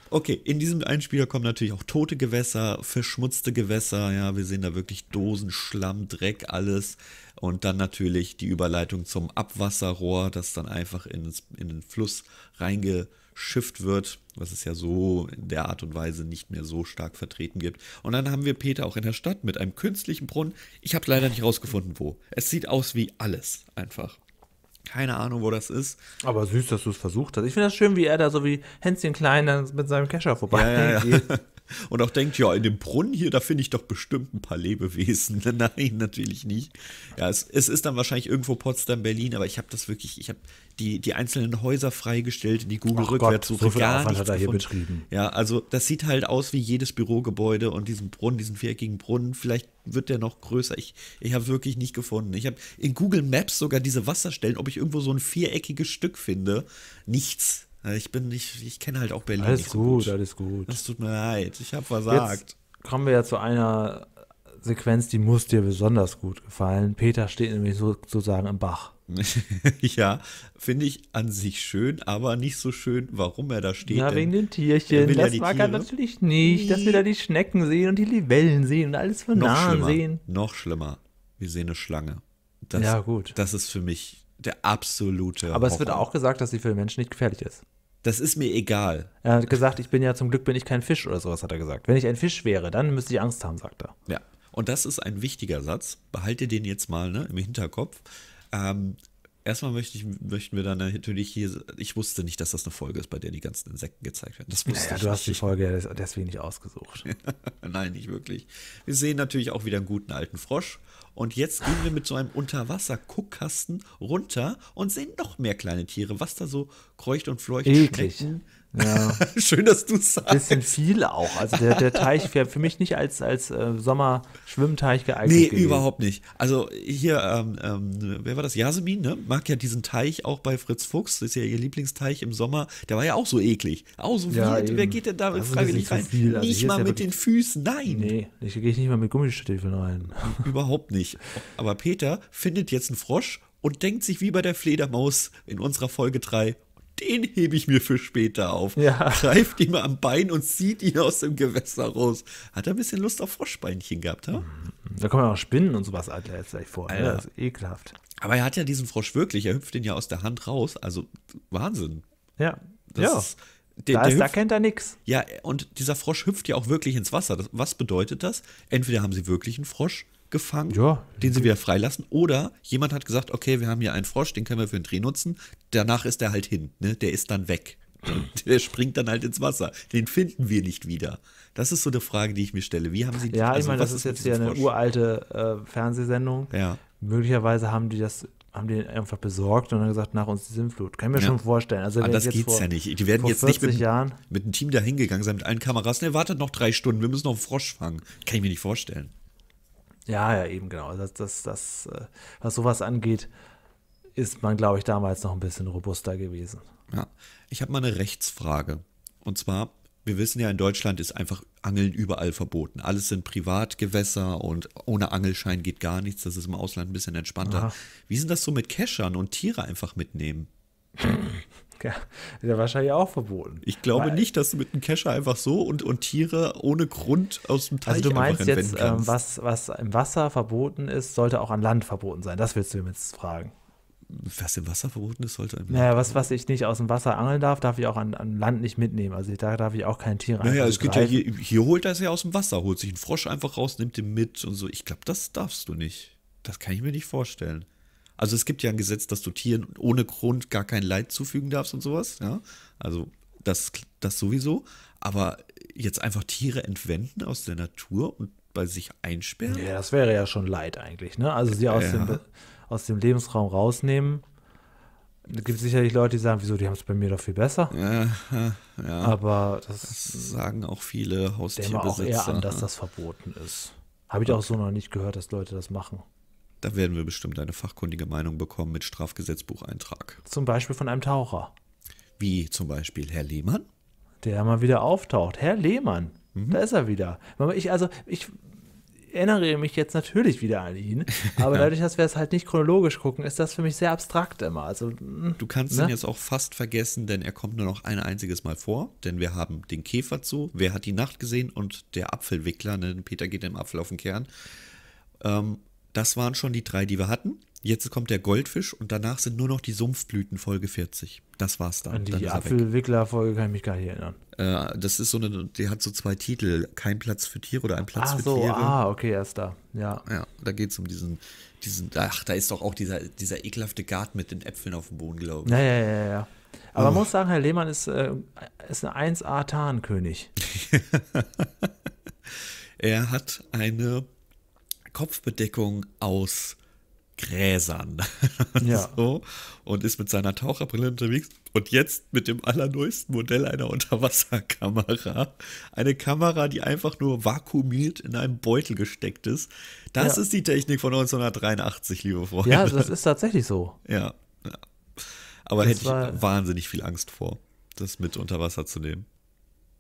Okay, in diesem Einspieler kommen natürlich auch tote Gewässer, verschmutzte Gewässer. Ja, wir sehen da wirklich Dosen, Schlamm, Dreck, alles. Und dann natürlich die Überleitung zum Abwasserrohr, das dann einfach ins, in den Fluss reingeschifft wird, was es ja so in der Art und Weise nicht mehr so stark vertreten gibt. Und dann haben wir Peter auch in der Stadt mit einem künstlichen Brunnen. Ich habe leider nicht rausgefunden, wo. Es sieht aus wie alles einfach. Keine Ahnung, wo das ist. Aber süß, dass du es versucht hast. Ich finde das schön, wie er da so wie Hänschen Klein mit seinem Kescher vorbei ja, ja, ja. (laughs) Und auch denkt, ja, in dem Brunnen hier, da finde ich doch bestimmt ein paar Lebewesen. (laughs) Nein, natürlich nicht. Ja, es, es ist dann wahrscheinlich irgendwo Potsdam, Berlin, aber ich habe das wirklich, ich habe die, die einzelnen Häuser freigestellt in die Google-Rückwärtssuche. So gar Aufwand hat er hier gefunden. betrieben. Ja, also das sieht halt aus wie jedes Bürogebäude und diesen Brunnen, diesen viereckigen Brunnen. Vielleicht wird der noch größer. Ich, ich habe wirklich nicht gefunden. Ich habe in Google Maps sogar diese Wasserstellen, ob ich irgendwo so ein viereckiges Stück finde. Nichts. Äh, ich bin nicht, ich kenne halt auch Berlin alles nicht so gut. gut. Alles gut, Das tut mir leid, ich habe versagt. Jetzt kommen wir ja zu einer Sequenz, die muss dir besonders gut gefallen. Peter steht nämlich sozusagen im Bach. (laughs) ja, finde ich an sich schön, aber nicht so schön, warum er da steht. Ja, wegen den Tierchen. Das ja mag Tiere. er natürlich nicht, dass wir da die Schnecken sehen und die Libellen sehen und alles von noch nahen schlimmer, sehen. Noch schlimmer, wir sehen eine Schlange. Das, ja, gut. Das ist für mich der absolute. Aber es wird auch gesagt, dass sie für den Menschen nicht gefährlich ist. Das ist mir egal. Er hat gesagt, ich bin ja zum Glück bin ich kein Fisch oder sowas, hat er gesagt. Wenn ich ein Fisch wäre, dann müsste ich Angst haben, sagt er. Ja. Und das ist ein wichtiger Satz. Behalte den jetzt mal ne, im Hinterkopf. Ähm, Erstmal möchte ich, möchten wir dann natürlich hier. Ich wusste nicht, dass das eine Folge ist, bei der die ganzen Insekten gezeigt werden. Das wusste naja, ich du nicht. hast die Folge ja deswegen nicht ausgesucht. (laughs) Nein, nicht wirklich. Wir sehen natürlich auch wieder einen guten alten Frosch. Und jetzt gehen wir mit so einem Unterwasser-Guckkasten runter und sehen noch mehr kleine Tiere, was da so kreucht und fleucht. Eklig. Schnecken, ja. (laughs) Schön, dass du es sagst. Bisschen viel auch. Also der, der Teich wäre für mich nicht als, als äh, Sommerschwimmteich geeignet. Nee, gewesen. überhaupt nicht. Also hier, ähm, ähm, wer war das? Jasmin, ne? Mag ja diesen Teich auch bei Fritz Fuchs. Das ist ja ihr Lieblingsteich im Sommer. Der war ja auch so eklig. Auch so ja, viel. Eben. Wer geht denn da das freiwillig rein? So also nicht mal mit den Füßen, nein. Nee, da gehe ich nicht mal mit Gummistiefeln rein. überhaupt nicht. Aber Peter findet jetzt einen Frosch und denkt sich wie bei der Fledermaus in unserer Folge 3, den hebe ich mir für später auf. Ja. Greift ihm am Bein und zieht ihn aus dem Gewässer raus. Hat er ein bisschen Lust auf Froschbeinchen gehabt, ha? Mhm. Da kommen ja auch Spinnen und sowas, Alter, jetzt gleich vor. Ne? Alter. Das ist ekelhaft. Aber er hat ja diesen Frosch wirklich, er hüpft den ja aus der Hand raus. Also Wahnsinn. Ja. Das ja. Ist, der, da, ist, hüpft, da kennt er nichts. Ja, und dieser Frosch hüpft ja auch wirklich ins Wasser. Das, was bedeutet das? Entweder haben sie wirklich einen Frosch gefangen, ja. den sie wieder freilassen. Oder jemand hat gesagt, okay, wir haben hier einen Frosch, den können wir für einen Dreh nutzen. Danach ist er halt hin, ne? Der ist dann weg. (laughs) der springt dann halt ins Wasser. Den finden wir nicht wieder. Das ist so eine Frage, die ich mir stelle. Wie haben sie die, Ja, also, ich meine, das ist jetzt hier Frosch? eine uralte äh, Fernsehsendung. Ja. Möglicherweise haben die das haben die einfach besorgt und dann gesagt, nach uns die Sinnflut. Kann ich mir ja. schon vorstellen. Also Aber das geht geht's ja nicht. Die werden jetzt nicht mit, Jahren mit einem Team da hingegangen sein, mit allen Kameras. Ne, wartet noch drei Stunden, wir müssen noch einen Frosch fangen. Kann ich mir nicht vorstellen. Ja, ja, eben genau. Das, das, das, äh, was sowas angeht, ist man, glaube ich, damals noch ein bisschen robuster gewesen. Ja, ich habe mal eine Rechtsfrage. Und zwar, wir wissen ja, in Deutschland ist einfach Angeln überall verboten. Alles sind Privatgewässer und ohne Angelschein geht gar nichts. Das ist im Ausland ein bisschen entspannter. Aha. Wie sind das so mit Keschern und Tiere einfach mitnehmen? (laughs) Ja, ist ja wahrscheinlich auch verboten. Ich glaube Weil, nicht, dass du mit einem Kescher einfach so und, und Tiere ohne Grund aus dem Teich Also du meinst jetzt, ähm, was, was im Wasser verboten ist, sollte auch an Land verboten sein. Das willst du mir jetzt fragen. Was im Wasser verboten ist, sollte einem. Naja, was, was ich nicht aus dem Wasser angeln darf, darf ich auch an, an Land nicht mitnehmen. Also da darf ich auch kein Tier Naja, es gibt ja hier, hier holt er es ja aus dem Wasser, holt sich einen Frosch einfach raus, nimmt den mit und so. Ich glaube, das darfst du nicht. Das kann ich mir nicht vorstellen. Also es gibt ja ein Gesetz, dass du Tieren ohne Grund gar kein Leid zufügen darfst und sowas, ja. Also das, das sowieso. Aber jetzt einfach Tiere entwenden aus der Natur und bei sich einsperren? Ja, das wäre ja schon Leid eigentlich, ne? Also sie aus, ja. dem, aus dem Lebensraum rausnehmen. Es gibt sicherlich Leute, die sagen, wieso, die haben es bei mir doch viel besser. Ja, ja. Aber das, das, sagen auch viele Haustierbesitzer. Ich auch eher an, dass ne? das verboten ist. Habe ich okay. auch so noch nicht gehört, dass Leute das machen. Da werden wir bestimmt eine fachkundige Meinung bekommen mit Strafgesetzbucheintrag. Zum Beispiel von einem Taucher. Wie zum Beispiel Herr Lehmann? Der mal wieder auftaucht. Herr Lehmann, mhm. da ist er wieder. Ich, also, ich erinnere mich jetzt natürlich wieder an ihn, (laughs) aber dadurch, dass wir es halt nicht chronologisch gucken, ist das für mich sehr abstrakt immer. Also, mm, du kannst ne? ihn jetzt auch fast vergessen, denn er kommt nur noch ein einziges Mal vor, denn wir haben den Käfer zu, wer hat die Nacht gesehen und der Apfelwickler, ne? Peter geht dem Apfel auf den Kern. Ähm, das waren schon die drei, die wir hatten. Jetzt kommt der Goldfisch und danach sind nur noch die Sumpfblüten Folge 40. Das war's dann. An die, Apfelwickler-Folge kann ich mich gar nicht erinnern. Äh, das ist so eine, die hat so zwei Titel: Kein Platz für Tiere oder ein Platz ach für so, Tiere. Ah, okay, er ist da. Ja. Ja, da geht's um diesen, diesen, ach, da ist doch auch dieser, dieser ekelhafte Garten mit den Äpfeln auf dem Boden, glaube ich. Ja, ja, ja, ja. Aber oh. man muss sagen, Herr Lehmann ist, äh, ist ein 1A-Tarnkönig. (laughs) er hat eine Kopfbedeckung aus Gräsern. (laughs) Ja. so. Und ist mit seiner Taucherbrille unterwegs. Und jetzt mit dem allerneuesten Modell einer Unterwasserkamera. Eine Kamera, die einfach nur vakuumiert in einem Beutel gesteckt ist. Das ja. ist die Technik von 1983, liebe Freunde. Ja, das ist tatsächlich so. Ja. ja. Aber das hätte ich wahnsinnig viel Angst vor, das mit unter Wasser zu nehmen.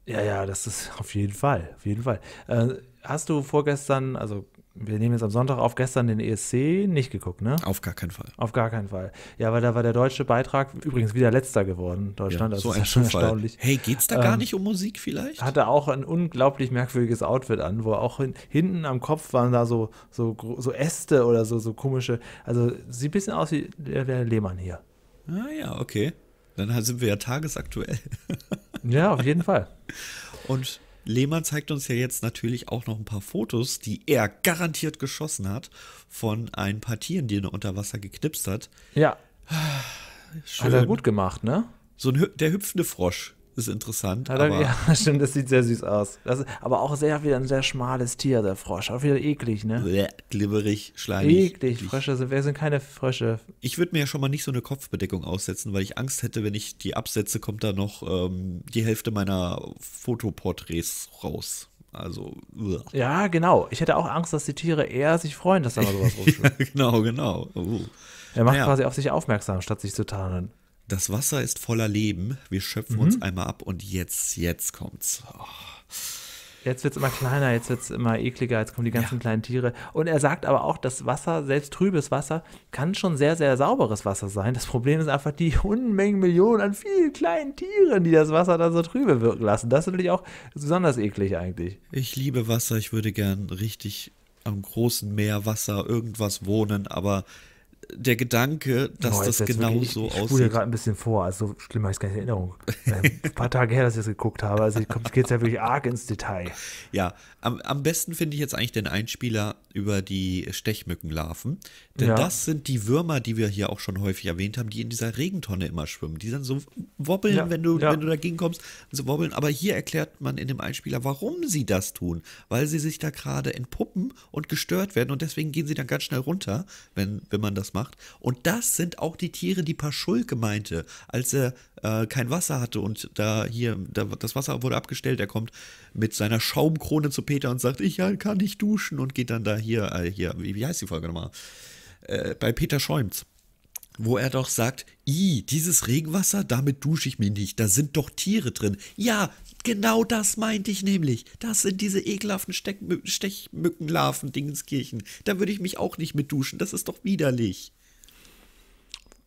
Ja, ja, das ist auf jeden Fall, auf jeden Fall. Äh, hast du vorgestern, also wir nehmen jetzt am Sonntag auf, gestern den ESC nicht geguckt, ne? Auf gar keinen Fall. Auf gar keinen Fall. Ja, weil da war der deutsche Beitrag übrigens wieder letzter geworden, Deutschland. Ja, also so ein schon erstaunlich. Hey, geht's da ähm, gar nicht um Musik vielleicht? Hatte auch ein unglaublich merkwürdiges Outfit an, wo auch hin, hinten am Kopf waren da so, so, so Äste oder so, so komische. Also sieht ein bisschen aus wie der Lehmann hier. Ah ja, okay. Dann sind wir ja tagesaktuell. ja, auf jeden Fall. Und Lehmann zeigt uns ja jetzt natürlich auch noch ein paar Fotos, die er garantiert geschossen hat von ein paar Tieren, die er unter Wasser geknipst hat. Ja. Schön. Ah, hat er gut gemacht, ne? So ein, der hüpfende Frosch. Ist interessant. Hat aber ja, (laughs) stimmt, das sieht sehr süß aus. Das aber auch sehr wieder ein sehr schmales Tier, der Frosch. Auch wieder eklig, ne? Bleh, glibberig, schleimig. Eklig, Frösche sind, wer sind keine Frösche? Ich würde mir ja schon mal nicht so eine Kopfbedeckung aussetzen, weil ich Angst hätte, wenn ich die absetze, kommt da noch ähm, die Hälfte meiner Fotoporträts raus. Also, uah. Ja, genau. Ich hätte auch Angst, dass die Tiere eher sich freuen, dass da mal sowas rumschwimmt. (laughs) ja, genau, genau. Uh. Er macht ja. quasi auf sich aufmerksam, statt sich zu tarnen. Das Wasser ist voller Leben. Wir schöpfen mhm. uns einmal ab und jetzt, jetzt kommt's. Oh. Jetzt wird es immer kleiner, jetzt wird es immer ekliger, jetzt kommen die ganzen ja. kleinen Tiere. Und er sagt aber auch, das Wasser, selbst trübes Wasser, kann schon sehr, sehr sauberes Wasser sein. Das Problem ist einfach die Unmengen, Millionen an vielen kleinen Tieren, die das Wasser dann so trübe wirken lassen. Das ist natürlich auch besonders eklig eigentlich. Ich liebe Wasser, ich würde gern richtig am großen Meer Wasser irgendwas wohnen, aber der Gedanke, dass Boah, das genau wirklich, so ich, ich aussieht. Ich gerade ein bisschen vor, also so schlimm habe ich gar nicht in Erinnerung. ein paar Tage her, dass ich das geguckt habe, also geht es ja wirklich arg ins Detail. Ja, am, am besten finde ich jetzt eigentlich den Einspieler über die Stechmückenlarven. Denn ja. das sind die Würmer, die wir hier auch schon häufig erwähnt haben, die in dieser Regentonne immer schwimmen. Die dann so wobbeln, ja, wenn, du, ja. wenn du dagegen kommst, so wobbeln. Aber hier erklärt man in dem Einspieler, warum sie das tun. Weil sie sich da gerade entpuppen und gestört werden. Und deswegen gehen sie dann ganz schnell runter, wenn, wenn man das macht. Und das sind auch die Tiere, die Paschulke meinte, als er äh, kein Wasser hatte und da hier, da, das Wasser wurde abgestellt, er kommt mit seiner Schaumkrone zu Peter und sagt, ich kann nicht duschen und geht dann da hier, äh, hier, wie, wie, heißt die Folge nochmal? Äh, bei Peter Schäumt's wo er doch sagt, i, dieses Regenwasser, damit dusche ich mich nicht, da sind doch Tiere drin. Ja, genau das meinte ich nämlich. Das sind diese ekelhaften Stechmückenlarven Dingenskirchen. Da würde ich mich auch nicht mit duschen, das ist doch widerlich.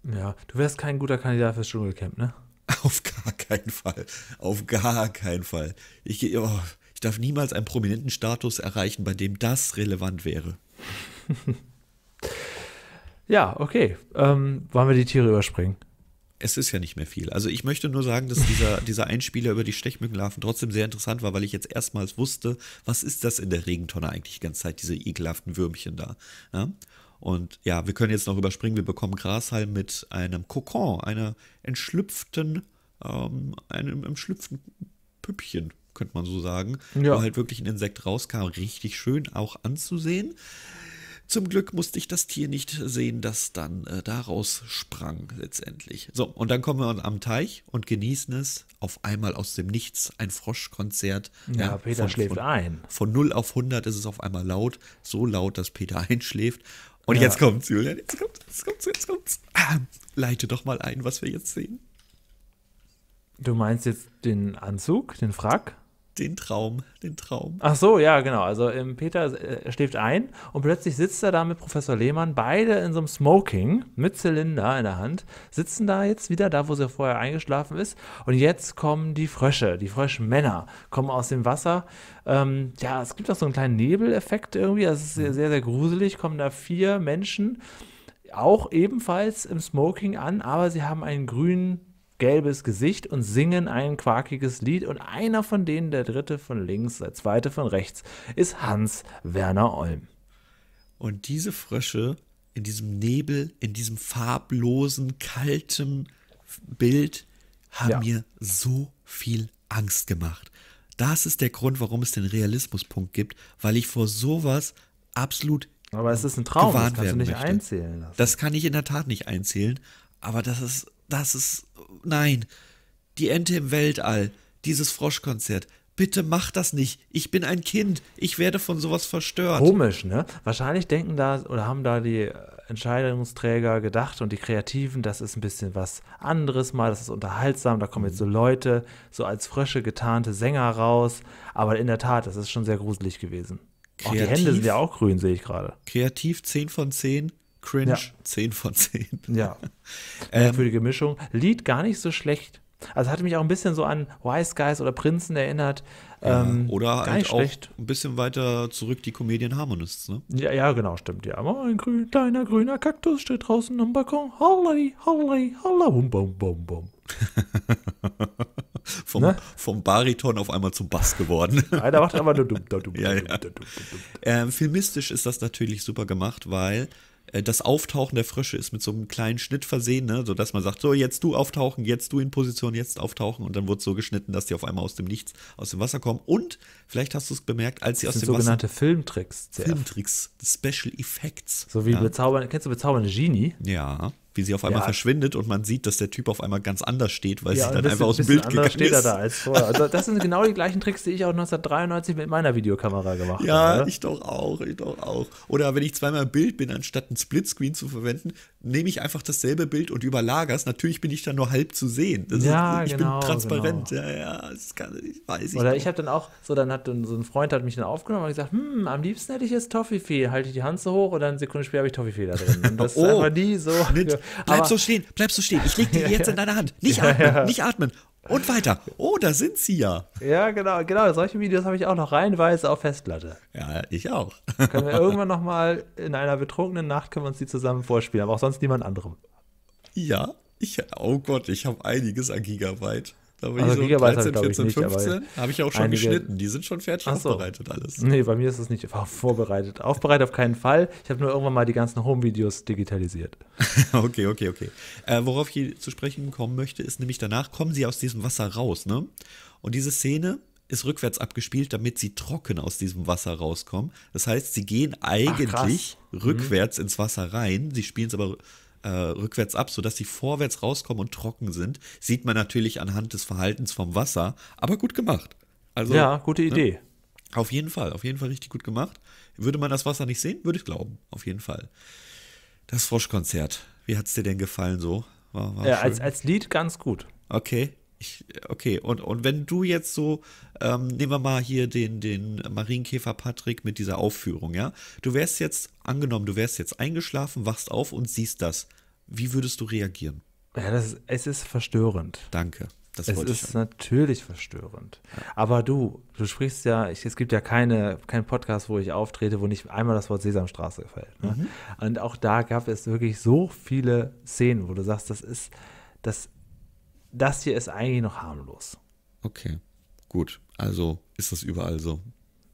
Ja, du wärst kein guter Kandidat fürs Dschungelcamp, ne? (laughs) Auf gar keinen Fall. Auf gar keinen Fall. Ich, oh, ich darf niemals einen prominenten Status erreichen, bei dem das relevant wäre. (laughs) ja, okay. Ähm, wollen wir die Tiere überspringen? es ist ja nicht mehr viel. Also ich möchte nur sagen, dass dieser, (laughs) dieser Einspieler über die Stechmückenlarven trotzdem sehr interessant war, weil ich jetzt erstmals wusste, was ist das in der Regentonne eigentlich die ganze Zeit, diese ekelhaften Würmchen da. Ja? Und ja, wir können jetzt noch überspringen. Wir bekommen Grashalm mit einem Kokon, einer entschlüpften, ähm, einem entschlüpften Püppchen, könnte man so sagen. Ja. Wo halt wirklich ein Insekt rauskam. Richtig schön auch anzusehen. Zum Glück musste ich das Tier nicht sehen, das dann äh, daraus sprang letztendlich. So, und dann kommen wir am Teich und genießen es. Auf einmal aus dem Nichts ein Froschkonzert. Ja, ja Peter von, schläft von, ein. Von 0 auf 100 ist es auf einmal laut. So laut, dass Peter (laughs) einschläft. Und ja. jetzt kommt's, Julian. Jetzt kommt's, jetzt kommt's, jetzt kommt's. Ah, leite doch mal ein, was wir jetzt sehen. Du meinst jetzt den Anzug, den Frack? Den Traum, den Traum. Ach so, ja, genau. Also ähm, Peter äh, schläft ein und plötzlich sitzt er da mit Professor Lehmann, beide in so einem Smoking mit Zylinder in der Hand, sitzen da jetzt wieder da, wo sie vorher eingeschlafen ist. Und jetzt kommen die Frösche, die Fröschmänner, kommen aus dem Wasser. Ähm, ja, es gibt auch so einen kleinen Nebeleffekt irgendwie. Das ist sehr, mhm. sehr gruselig. Kommen da vier Menschen, auch ebenfalls im Smoking an, aber sie haben einen grünen gelbes Gesicht und singen ein quakiges Lied und einer von denen, der dritte von links, der zweite von rechts, ist Hans Werner Olm. Und diese Frösche in diesem Nebel, in diesem farblosen, kalten Bild haben ja. mir so viel Angst gemacht. Das ist der Grund, warum es den Realismuspunkt gibt, weil ich vor sowas absolut aber es ist ein Traum, das kannst du nicht möchte. einzählen lassen. Das kann ich in der Tat nicht einzählen, aber das ist das ist, nein, die Ente im Weltall, dieses Froschkonzert, bitte mach das nicht. Ich bin ein Kind. Ich werde von sowas verstört. Komisch, ne? Wahrscheinlich denken da oder haben da die Entscheidungsträger gedacht und die Kreativen, das ist ein bisschen was anderes mal, das ist unterhaltsam, da kommen jetzt so Leute, so als Frösche getarnte Sänger raus. Aber in der Tat, das ist schon sehr gruselig gewesen. Kreativ, auch die Hände sind ja auch grün, sehe ich gerade. Kreativ 10 von 10, Cringe, ja. 10 von 10. Ja. (laughs) Merkwürdige ähm, Mischung. Lied gar nicht so schlecht. Also hatte mich auch ein bisschen so an Wise Guys oder Prinzen erinnert. ähm, oder halt auch schlecht. ein bisschen weiter zurück die Comedian Harmonists, ne? Ja, ja, genau, stimmt. Ja, ein grün, kleiner grüner Kaktus steht draußen am Balkon. Holly, holly, holla, bum, bum, bum, bum. (laughs) vom, ne? vom Bariton auf einmal zum Bass geworden. (laughs) Einer macht aber nur dumm, dumm, dumm, ja, dumm, ja. dumm, ähm, filmistisch ist das natürlich super gemacht, weil äh, das Auftauchen der Frösche ist mit so einem kleinen Schnitt versehen, ne? sodass man sagt, so jetzt du auftauchen, jetzt du in Position, jetzt auftauchen und dann wird es so geschnitten, dass die auf einmal aus dem Nichts, aus dem Wasser kommen und Vielleicht hast du es bemerkt, als sie aus dem sogenannte Wasser Filmtricks. CF. Filmtricks, Special Effects. So wie ja. bezaubernde, kennst du bezaubernde Genie? Ja, wie sie auf einmal ja. verschwindet und man sieht, dass der Typ auf einmal ganz anders steht, weil ja, sie dann ein bisschen, einfach aus dem Bild gegangen steht ist. Er da als vorher. Also (laughs) das sind genau die gleichen Tricks, die ich auch 1993 mit meiner Videokamera gemacht ja, habe. Ja, ich doch auch, ich doch auch. Oder wenn ich zweimal im Bild bin, anstatt ein Splitscreen zu verwenden, nehme ich einfach dasselbe Bild und überlagere es. Natürlich bin ich dann nur halb zu sehen. Das ja, ist, ich genau, bin transparent. Genau. Ja, ja, das kann, ich weiß ich. Oder doch. ich habe dann auch so dann hat dann so ein Freund hat mich dann aufgenommen und gesagt, hm, am liebsten hätte ich jetzt Toffifee. Halte ich die Hand so hoch und dann eine Sekunde später habe ich Toffifee da drin. Und das (laughs) oh, ist einfach nie so. Mit, bleib so stehen, bleib so stehen. Ich lege die (laughs) jetzt in deine Hand. Nicht atmen, ja. nicht atmen. Und weiter. Oh, da sind sie ja. Ja, genau, genau. Solche Videos habe ich auch noch reihenweise auf Festplatte. Ja, ich auch. können wir irgendwann nochmal in einer betrunkenen Nacht können wir uns die zusammen vorspielen, aber auch sonst niemand anderem. Ja, ich, oh Gott, ich habe einiges an Gigabyte. Aber also so Gigabyte 13, 14, ich 15 habe ich auch schon einige, geschnitten. Die sind schon fertig so. aufbereitet alles. Nee, bei mir ist es nicht (laughs) vorbereitet. Aufbereitet auf keinen Fall. Ich habe nur irgendwann mal die ganzen Home-Videos digitalisiert. (laughs) okay, okay, okay. Äh, worauf ich hier zu sprechen kommen möchte, ist nämlich danach kommen sie aus diesem Wasser raus, ne? Und diese Szene ist rückwärts abgespielt, damit sie trocken aus diesem Wasser rauskommen. Das heißt, sie gehen eigentlich Ach, mhm. rückwärts mhm. ins Wasser rein. Sie spielen es aber äh, rückwärts ab, sodass sie vorwärts rauskommen und trocken sind. Sieht man natürlich anhand des Verhaltens vom Wasser, aber gut gemacht. Also, ja, gute ne? Idee. Ne? Auf jeden Fall, auf jeden Fall richtig gut gemacht. Würde man das Wasser nicht sehen, würde ich glauben, auf jeden Fall. Das Froschkonzert, wie hat es dir denn gefallen so? War, war ja, schön. als, als Lied ganz gut. Okay, ich, okay. Und, und wenn du jetzt so ähm, nehmen wir mal hier den, den Marienkäfer Patrick mit dieser Aufführung, ja. Du wärst jetzt, angenommen, du wärst jetzt eingeschlafen, wachst auf und siehst das. Wie würdest du reagieren? Ja, das ist, es ist verstörend. Danke. Das es ist natürlich verstörend. Aber du, du sprichst ja, ich, es gibt ja keine, keinen Podcast, wo ich auftrete, wo nicht einmal das Wort Sesamstraße gefällt. Ne? Mhm. Und auch da gab es wirklich so viele Szenen, wo du sagst, das ist, das, das hier ist eigentlich noch harmlos. Okay. Gut, also ist das überall so.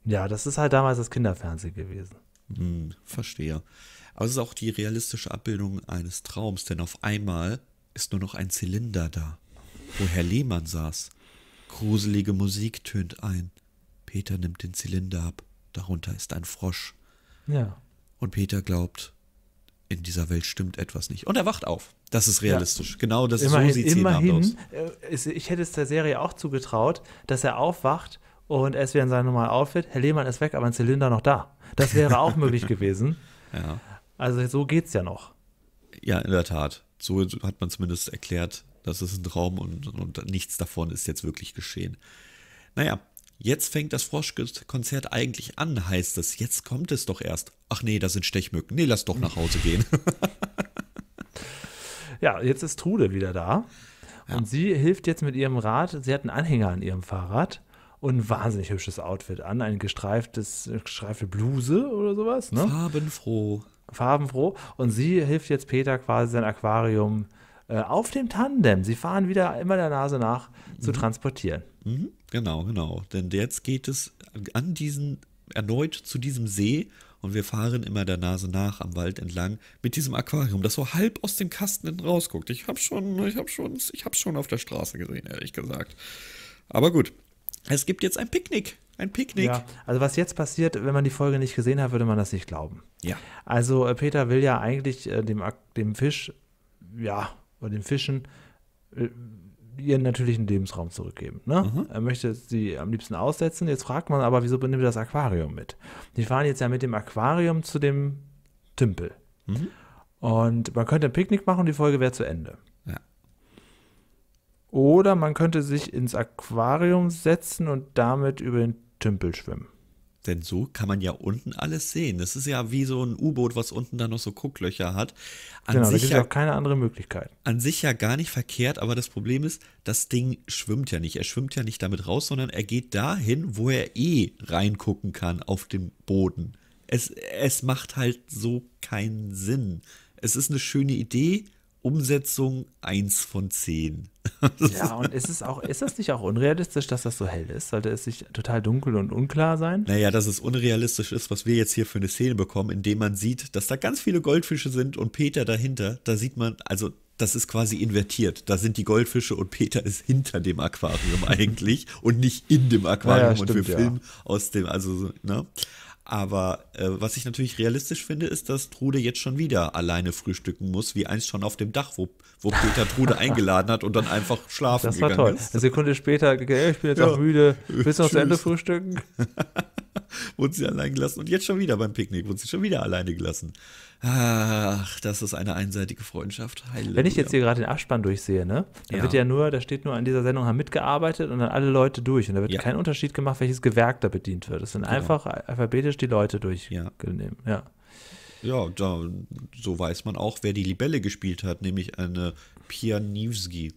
Ja, das ist halt damals das Kinderfernsehen gewesen. Hm, verstehe. Aber es ist auch die realistische Abbildung eines Traums, denn auf einmal ist nur noch ein Zylinder da, wo Herr Lehmann saß. Gruselige Musik tönt ein. Peter nimmt den Zylinder ab. Darunter ist ein Frosch. Ja. Und Peter glaubt, in dieser Welt stimmt etwas nicht. Und er wacht auf. Das ist realistisch. Ja. Genau, das immerhin, so sieht es immerhin, aus. Äh, ich hätte es der Serie auch zugetraut, dass er aufwacht und es ist wieder in seinem normalen Outfit. Herr Lehmann ist weg, aber ein Zylinder noch da. Das wäre auch (laughs) möglich gewesen. Ja. Also so geht es ja noch. Ja, in der Tat. So hat man zumindest erklärt, das ist ein Traum und, und nichts davon ist jetzt wirklich geschehen. Naja, Jetzt fängt das Froschkonzert eigentlich an, heißt es. Jetzt kommt es doch erst. Ach nee, da sind Stechmücken. Nee, lass doch nach Hause gehen. (laughs) ja, jetzt ist Trude wieder da. Ja. Und sie hilft jetzt mit ihrem Rad. Sie hat einen Anhänger an ihrem Fahrrad und ein wahnsinnig hübsches Outfit an. Ein gestreiftes, gestreifte Bluse oder sowas. Ne? Farbenfroh. Farbenfroh. Und sie hilft jetzt Peter quasi sein Aquarium äh, auf dem Tandem. Sie fahren wieder immer der Nase nach mhm. zu transportieren. Mhm. Genau, genau. Denn jetzt geht es an diesen, erneut zu diesem See und wir fahren immer der Nase nach am Wald entlang mit diesem Aquarium, das so halb aus dem Kasten hinten rausguckt. Ich habe schon, ich habe schon, ich habe schon auf der Straße gesehen, ehrlich gesagt. Aber gut, es gibt jetzt ein Picknick. Ein Picknick. Ja, also was jetzt passiert, wenn man die Folge nicht gesehen hat, würde man das nicht glauben. Ja. Also äh, Peter will ja eigentlich äh, dem, dem Fisch, ja, oder den Fischen äh, ihren natürlichen Lebensraum zurückgeben. Ne? Mhm. Er möchte sie am liebsten aussetzen. Jetzt fragt man aber, wieso nimmt er das Aquarium mit? Die fahren jetzt ja mit dem Aquarium zu dem Tümpel. Mhm. Und man könnte ein Picknick machen und die Folge wäre zu Ende. Ja. Oder man könnte sich ins Aquarium setzen und damit über den Tümpel schwimmen. Denn so kann man ja unten alles sehen. Das ist ja wie so ein U-Boot, was unten dann noch so Gucklöcher hat. An genau, sich da gibt ja auch keine andere Möglichkeit. An sich ja gar nicht verkehrt, aber das Problem ist, das Ding schwimmt ja nicht. Er schwimmt ja nicht damit raus, sondern er geht dahin, wo er eh reingucken kann auf dem Boden. Es, es macht halt so keinen Sinn. Es ist eine schöne Idee, Umsetzung 1 von 10. (laughs) ja, und ist es auch, ist das nicht auch unrealistisch, dass das so hell ist? Sollte es nicht total dunkel und unklar sein? Naja, dass es unrealistisch ist, was wir jetzt hier für eine Szene bekommen, indem man sieht, dass da ganz viele Goldfische sind und Peter dahinter, da sieht man, also das ist quasi invertiert. Da sind die Goldfische und Peter ist hinter dem Aquarium (laughs) eigentlich und nicht in dem Aquarium. Ja, stimmt, und wir filmen ja. aus dem, also, ne? Aber äh, was ich natürlich realistisch finde, ist, dass Trude jetzt schon wieder alleine frühstücken muss, wie einst schon auf dem Dach, wo, wo Peter Trude (laughs) eingeladen hat und dann einfach schlafen das gegangen ist. Das war toll. Eine Sekunde später, okay, ich bin jetzt ja. auch müde. Willst du noch zu Ende frühstücken? (laughs) (laughs) wurde sie allein gelassen. Und jetzt schon wieder beim Picknick wurde sie schon wieder alleine gelassen. Ach, das ist eine einseitige Freundschaft. Halleluja. Wenn ich jetzt hier gerade den Abspann durchsehe, ne? Da ja. wird ja nur, da steht nur, an dieser Sendung haben mitgearbeitet und dann alle Leute durch. Und da wird ja. kein Unterschied gemacht, welches Gewerk da bedient wird. Es sind genau. einfach alphabetisch die Leute durchgenommen. Ja. ja. Ja, da, so weiß man auch, wer die Libelle gespielt hat, nämlich eine Pianiewski.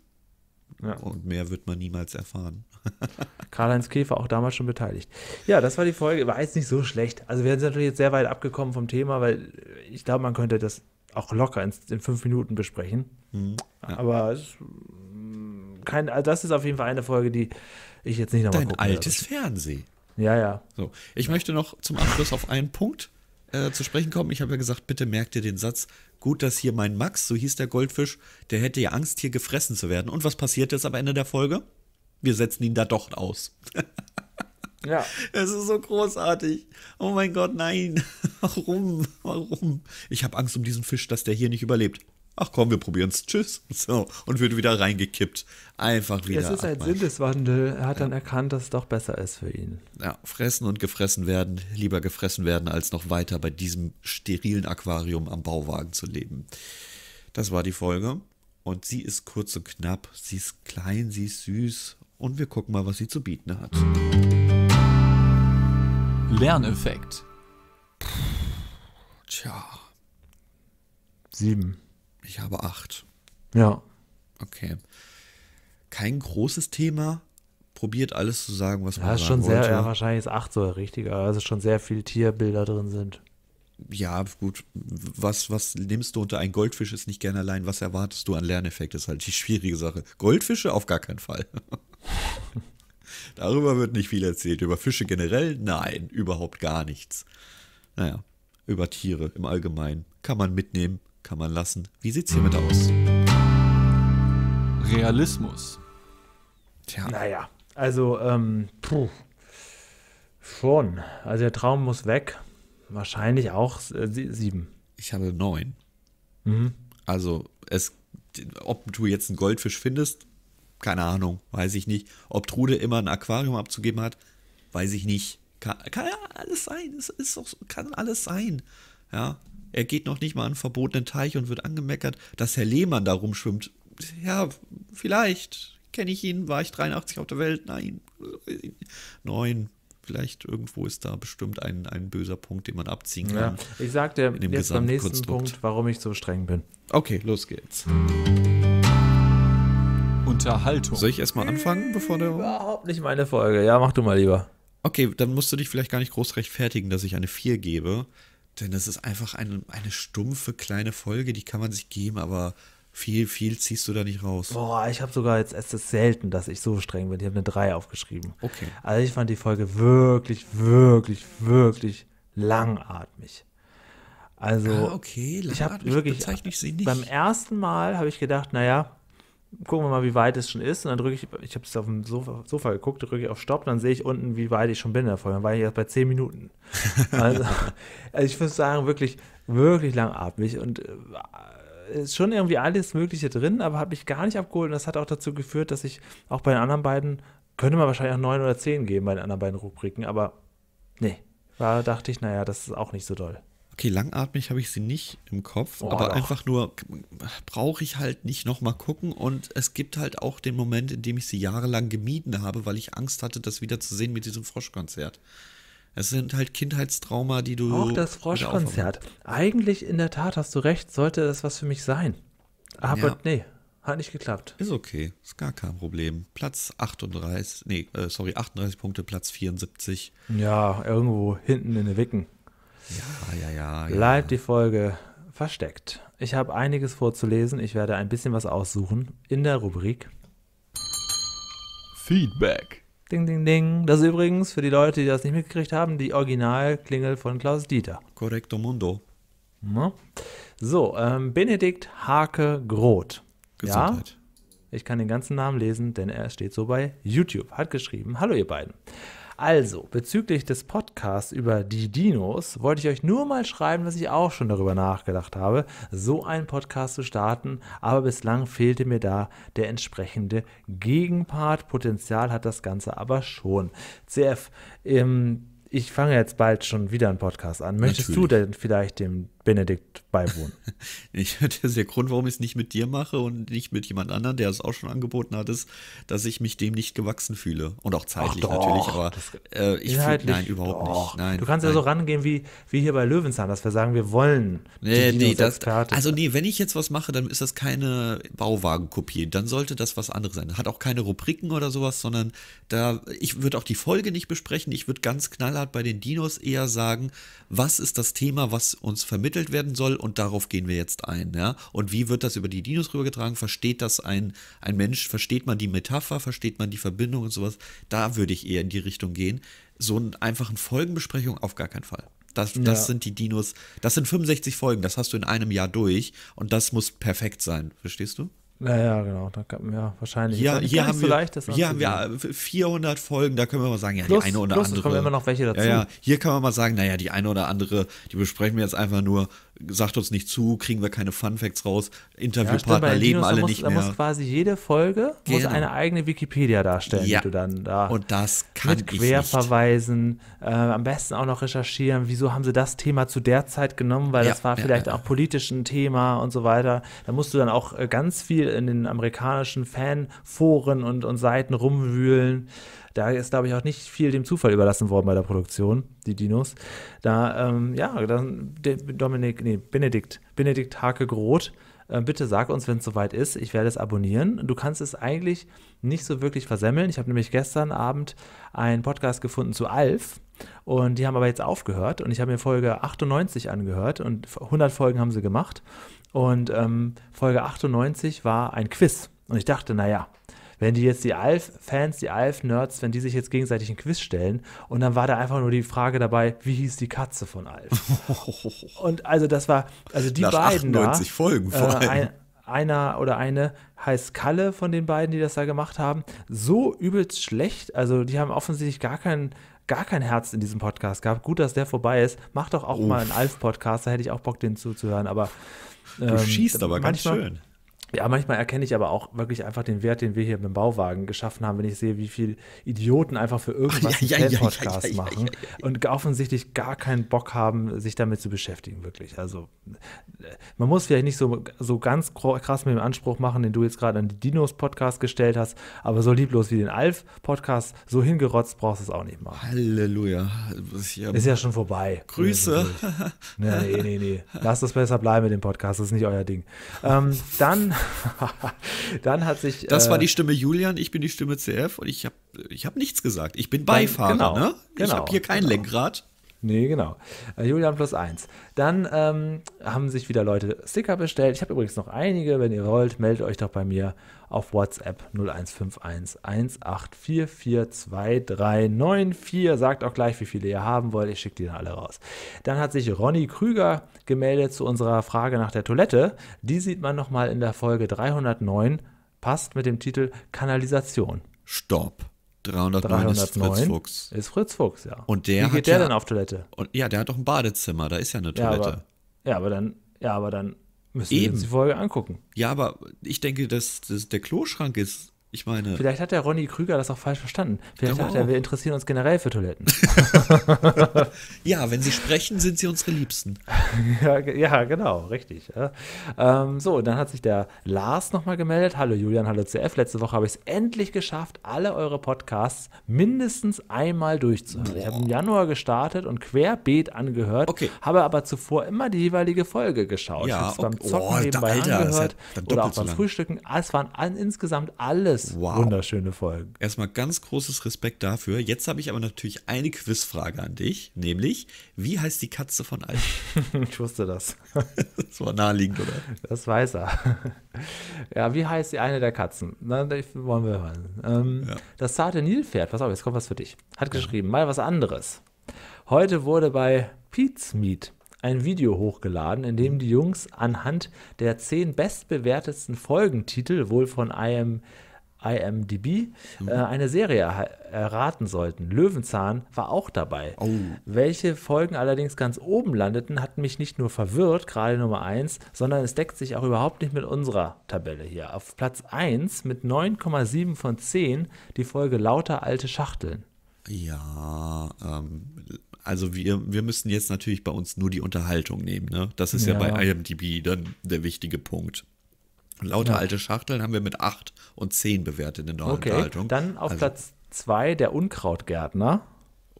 Ja. Und mehr wird man niemals erfahren. (laughs) Karl-Heinz Käfer auch damals schon beteiligt. Ja, das war die Folge. War jetzt nicht so schlecht. Also wir sind natürlich jetzt sehr weit abgekommen vom Thema, weil ich glaube, man könnte das auch locker in, in fünf Minuten besprechen. Mhm, ja. Aber es, kein, also das ist auf jeden Fall eine Folge, die ich jetzt nicht nochmal gucke. Dein altes lasse. Fernsehen. Ja, ja. So, ich ja. möchte noch zum Abschluss auf einen Punkt äh, zu sprechen kommen. Ich habe ja gesagt, bitte merkt ihr den Satz, gut, dass hier mein Max, so hieß der Goldfisch, der hätte ja Angst, hier gefressen zu werden. Und was passiert jetzt am Ende der Folge? wir setzen ihn da doch aus. ja. (laughs) Es ist so großartig. Oh mein Gott, nein. (laughs) Warum? Warum? Ich habe Angst um diesen Fisch, dass der hier nicht überlebt. Ach komm, wir probieren es. Tschüss. (laughs) So. Und wird wieder reingekippt. Einfach wieder. Es ist ein Sinneswandel. Er hat dann erkannt, dass es doch besser ist für ihn. Ja, fressen und gefressen werden. Lieber gefressen werden, als noch weiter bei diesem sterilen Aquarium am Bauwagen zu leben. Das war die Folge. Und sie ist kurz und knapp. Sie ist klein, sie ist süß und wir gucken mal, was sie zu bieten hat. Lerneffekt. Tja. Sieben. Ich habe acht. Ja. Okay. Kein großes Thema. Probiert alles zu sagen, was ja, man ist sagen schon sehr, wollte. Ja, wahrscheinlich ist acht so richtig, also schon sehr viele Tierbilder drin sind. Ja, gut. Was, was nimmst du unter einen Goldfisch ist nicht gerne allein. Was erwartest du an Lerneffekt? Das ist halt die schwierige Sache. Goldfische auf gar keinen Fall. (laughs) Darüber wird nicht viel erzählt. Über Fische generell? Nein, überhaupt gar nichts. Naja, über Tiere im Allgemeinen. Kann man mitnehmen, kann man lassen. Wie sieht's hiermit aus? Realismus. Tja. Naja, also, ähm, puh. Schon. Also der Traum muss weg. Wahrscheinlich auch äh, sieben. Ich habe neun. Mhm. Also, es, ob du jetzt einen Goldfisch findest, keine Ahnung, weiß ich nicht. Ob Trude immer ein Aquarium abzugeben hat, weiß ich nicht. Kann, kann ja alles sein. Es ist auch, kann alles sein. Ja, er geht noch nicht mal an einen verbotenen Teich und wird angemeckert, dass Herr Lehmann da rumschwimmt. Ja, vielleicht. Kenne ich ihn, war ich 83 auf der Welt? Nein. Neun. Vielleicht irgendwo ist da bestimmt ein, ein böser Punkt, den man abziehen kann. Ja, ich sag dir jetzt beim nächsten Punkt, warum ich so streng bin. Okay, los geht's. Unterhaltung. Soll ich erstmal anfangen, bevor der. Überhaupt nicht meine Folge. Ja, mach du mal lieber. Okay, dann musst du dich vielleicht gar nicht groß rechtfertigen, dass ich eine 4 gebe. Denn das ist einfach eine, eine stumpfe kleine Folge, die kann man sich geben, aber viel, viel ziehst du da nicht raus. Boah, ich habe sogar jetzt, es ist selten, dass ich so streng bin. Ich habe eine 3 aufgeschrieben. Okay. Also ich fand die Folge wirklich, wirklich, wirklich langatmig. Also, ah, okay, langatmig ich habe wirklich beim ersten Mal habe ich gedacht, naja, gucken wir mal, wie weit es schon ist. Und dann drücke ich, ich habe es auf dem Sofa, Sofa geguckt, drücke ich auf Stopp, dann sehe ich unten, wie weit ich schon bin in der Folge. Dann war ich jetzt bei 10 Minuten. (laughs) Also, also ich würde sagen, wirklich, wirklich langatmig und äh, ist schon irgendwie alles Mögliche drin, aber hat mich gar nicht abgeholt. Und das hat auch dazu geführt, dass ich auch bei den anderen beiden, könnte man wahrscheinlich auch 9 oder 10 geben bei den anderen beiden Rubriken, aber nee, da dachte ich, naja, das ist auch nicht so doll okay, langatmig habe ich sie nicht im Kopf, oh, aber doch. einfach nur brauche ich halt nicht nochmal gucken. Und es gibt halt auch den Moment, in dem ich sie jahrelang gemieden habe, weil ich Angst hatte, das wieder zu sehen mit diesem Froschkonzert. Es sind halt Kindheitstrauma, die du. Auch das Froschkonzert. Eigentlich in der Tat hast du recht, sollte das was für mich sein. Aber ja. nee, hat nicht geklappt. Ist okay, ist gar kein Problem. Platz 38, nee, äh, sorry, 38 Punkte, Platz 74. Ja, irgendwo hinten in den Wicken. Ja, ja, ja. Bleibt ja. die Folge versteckt. Ich habe einiges vorzulesen. Ich werde ein bisschen was aussuchen in der Rubrik Feedback. Ding, ding, ding. Das ist übrigens für die Leute, die das nicht mitgekriegt haben, die Originalklingel von Klaus Dieter. Correcto mundo. So, ähm, Benedikt Hake Groth. Gesundheit. Ja, ich kann den ganzen Namen lesen, denn er steht so bei YouTube. Hat geschrieben: Hallo, ihr beiden. Also, bezüglich des Podcasts über die Dinos wollte ich euch nur mal schreiben, dass ich auch schon darüber nachgedacht habe, so einen Podcast zu starten, aber bislang fehlte mir da der entsprechende Gegenpart. Potenzial hat das Ganze aber schon. CF, ähm, ich fange jetzt bald schon wieder einen Podcast an. Möchtest Natürlich. du denn vielleicht dem Benedikt beiwohnen. (laughs) Ich, das ist der Grund, warum ich es nicht mit dir mache und nicht mit jemand anderem, der es auch schon angeboten hat, ist, dass ich mich dem nicht gewachsen fühle. Und auch zeitlich doch, natürlich, aber äh, ich fühle, nein, überhaupt doch. nicht. Nein, du kannst nein. ja so rangehen wie, wie hier bei Löwenzahn, dass wir sagen, wir wollen. Nee, nee, das, also nee, wenn ich jetzt was mache, dann ist das keine Bauwagenkopie. Dann sollte das was anderes sein. Hat auch keine Rubriken oder sowas, sondern da, ich würde auch die Folge nicht besprechen. Ich würde ganz knallhart bei den Dinos eher sagen, was ist das Thema, was uns vermittelt vermittelt werden soll und darauf gehen wir jetzt ein. Ja? Und wie wird das über die Dinos rübergetragen? Versteht das ein, ein Mensch? Versteht man die Metapher? Versteht man die Verbindung und sowas? Da würde ich eher in die Richtung gehen. So einen einfachen Folgenbesprechung auf gar keinen Fall. Das, ja. das sind die Dinos, das sind 65 Folgen, das hast du in einem Jahr durch und das muss perfekt sein, verstehst du? Naja, genau. Da gab, ja, wahrscheinlich. Ja, hier haben, so wir, leicht, hier haben wir 400 Folgen, da können wir mal sagen, ja, plus, die eine oder plus andere. kommen immer noch welche dazu. Ja, ja, hier kann man mal sagen, naja, die eine oder andere, die besprechen wir jetzt einfach nur, sagt uns nicht zu, kriegen wir keine Fun Facts raus, Interviewpartner ja, stimmt, leben alle muss, nicht mehr. Da muss quasi jede Folge genau. muss eine eigene Wikipedia darstellen, ja. die du dann da und das kann mit Querverweisen, äh, am besten auch noch recherchieren, wieso haben sie das Thema zu der Zeit genommen, weil ja, das war vielleicht ja, auch politisch ein Thema und so weiter. Da musst du dann auch äh, ganz viel in den amerikanischen Fanforen und, und Seiten rumwühlen da ist, glaube ich, auch nicht viel dem Zufall überlassen worden bei der Produktion, die Dinos. Da, ähm, ja, dann Dominik, nee, Benedikt, Benedikt Hake Groth, äh, bitte sag uns, wenn es soweit ist, ich werde es abonnieren. Du kannst es eigentlich nicht so wirklich versemmeln. Ich habe nämlich gestern Abend einen Podcast gefunden zu Alf. Und die haben aber jetzt aufgehört und ich habe mir Folge 98 angehört und 100 Folgen haben sie gemacht. Und ähm, Folge 98 war ein Quiz. Und ich dachte, naja, wenn die jetzt die Alf-Fans, die Alf-Nerds, wenn die sich jetzt gegenseitig ein Quiz stellen und dann war da einfach nur die Frage dabei, wie hieß die Katze von Alf? (laughs) und also das war, also die Nach beiden 98 da, Folgen vor äh, allem. Äh, ein, einer oder eine heißt Kalle von den beiden, die das da gemacht haben, so übelst schlecht. Also die haben offensichtlich gar kein, gar kein Herz in diesem Podcast gehabt. Gut, dass der vorbei ist. Mach doch auch Uff. mal einen Alf-Podcast, da hätte ich auch Bock, den zuzuhören. Aber ähm, du schießt aber manchmal, ganz schön. Ja, manchmal erkenne ich aber auch wirklich einfach den Wert, den wir hier mit dem Bauwagen geschaffen haben, wenn ich sehe, wie viele Idioten einfach für irgendwas Ach, (laughs) ja, einen ja, Podcast ja, machen und offensichtlich gar keinen Bock haben, sich damit zu beschäftigen, wirklich. Also äh, man muss vielleicht nicht so, so ganz krass mit dem Anspruch machen, den du jetzt gerade an die Dinos-Podcast gestellt hast, aber so lieblos wie den Alf-Podcast, so hingerotzt brauchst du es auch nicht machen. Halleluja. Ist ja schon vorbei. Grüße. Nee, nee, nee, (laughs) Lass das besser bleiben mit dem Podcast, das ist nicht euer Ding. Ähm, dann (laughs) (laughs) dann hat sich. Das äh, war die Stimme Julian, ich bin die Stimme CF und ich habe ich hab nichts gesagt. Ich bin Beifahrer, genau, ne? Ich genau, habe hier kein genau. Lenkrad. Nee, genau. Äh, Julian plus eins. Dann ähm, haben sich wieder Leute Sticker bestellt. Ich habe übrigens noch einige. Wenn ihr wollt, meldet euch doch bei mir auf WhatsApp 0151 18442394. Sagt auch gleich, wie viele ihr haben wollt. Ich schicke die dann alle raus. Dann hat sich Ronny Krüger gemeldet zu unserer Frage nach der Toilette. Die sieht man nochmal in der Folge 309. Passt mit dem Titel Kanalisation. Stopp. 309, 309 ist Fritz Fuchs. Ist Fritz Fuchs, ja. Und der Wie geht der ja, denn auf Toilette? Und, ja, der hat doch ein Badezimmer, da ist ja eine Toilette. Ja, aber, ja, aber dann, ja, aber dann müssen Eben. wir uns die Folge angucken. Ja, aber ich denke, dass, dass der Kloschrank ist ich meine. Vielleicht hat der Ronny Krüger das auch falsch verstanden. Vielleicht dachte er, wir interessieren uns generell für Toiletten. (laughs) ja, wenn sie sprechen, sind sie unsere Liebsten. (laughs) ja, ja, genau, richtig. Ja. Ähm, so, dann hat sich der Lars nochmal gemeldet. Hallo Julian, hallo CF. Letzte Woche habe ich es endlich geschafft, alle eure Podcasts mindestens einmal durchzuhören. Boah. Ich habe im Januar gestartet und querbeet angehört, okay. habe aber zuvor immer die jeweilige Folge geschaut. Ja, ich habe okay. beim Zocken oh, nebenbei Alter, angehört oder auch beim Frühstücken. Ah, es waren an, insgesamt alle alles wow. wunderschöne Folgen. Erstmal ganz großes Respekt dafür. Jetzt habe ich aber natürlich eine Quizfrage an dich, nämlich, wie heißt die Katze von Alf? (laughs) (laughs) ich wusste das. das war naheliegend, oder? Das weiß er. (laughs) Ja, wie heißt die eine der Katzen? Na, das wollen wir hören. Ähm, ja. Das zarte Nilpferd, pass auf, jetzt kommt was für dich. Hat geschrieben, mal was anderes. Heute wurde bei Pete's Meat ein Video hochgeladen, in dem die Jungs anhand der zehn bestbewertetsten Folgentitel wohl von IMDb IMDb mhm. äh, eine Serie erraten sollten. Löwenzahn war auch dabei. Oh. Welche Folgen allerdings ganz oben landeten, hat mich nicht nur verwirrt, gerade Nummer 1, sondern es deckt sich auch überhaupt nicht mit unserer Tabelle hier. Auf Platz 1 mit 9,7 von 10 die Folge Lauter alte Schachteln. Ja, ähm, also wir, wir müssen jetzt natürlich bei uns nur die Unterhaltung nehmen. Ne? Das ist ja, ja bei IMDb dann der wichtige Punkt. Lauter ja. alte Schachteln haben wir mit 8 und 10 bewertet in der okay. Unterhaltung. Dann auf also, Platz 2 der Unkrautgärtner.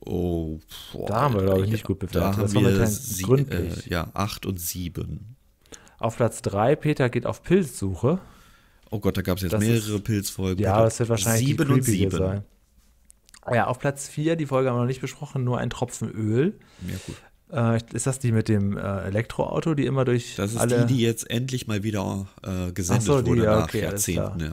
Oh, boah, da haben wir, glaube ich, nicht gut bewertet. Da haben das wir sie, gründlich. Äh, ja, 8 und 7. Auf Platz 3, Peter geht auf Pilzsuche. Oh Gott, da gab es jetzt das mehrere ist, Pilzfolgen. Ja, das wird wahrscheinlich 7 und 7 sein. Ja, auf Platz 4, die Folge haben wir noch nicht besprochen, nur ein Tropfen Öl. Ja, gut. Äh, ist das die mit dem äh, Elektroauto, die immer durch. Das ist alle... die, die jetzt endlich mal wieder äh, gesendet so, die, wurde ja, nach Jahrzehnten. Ja.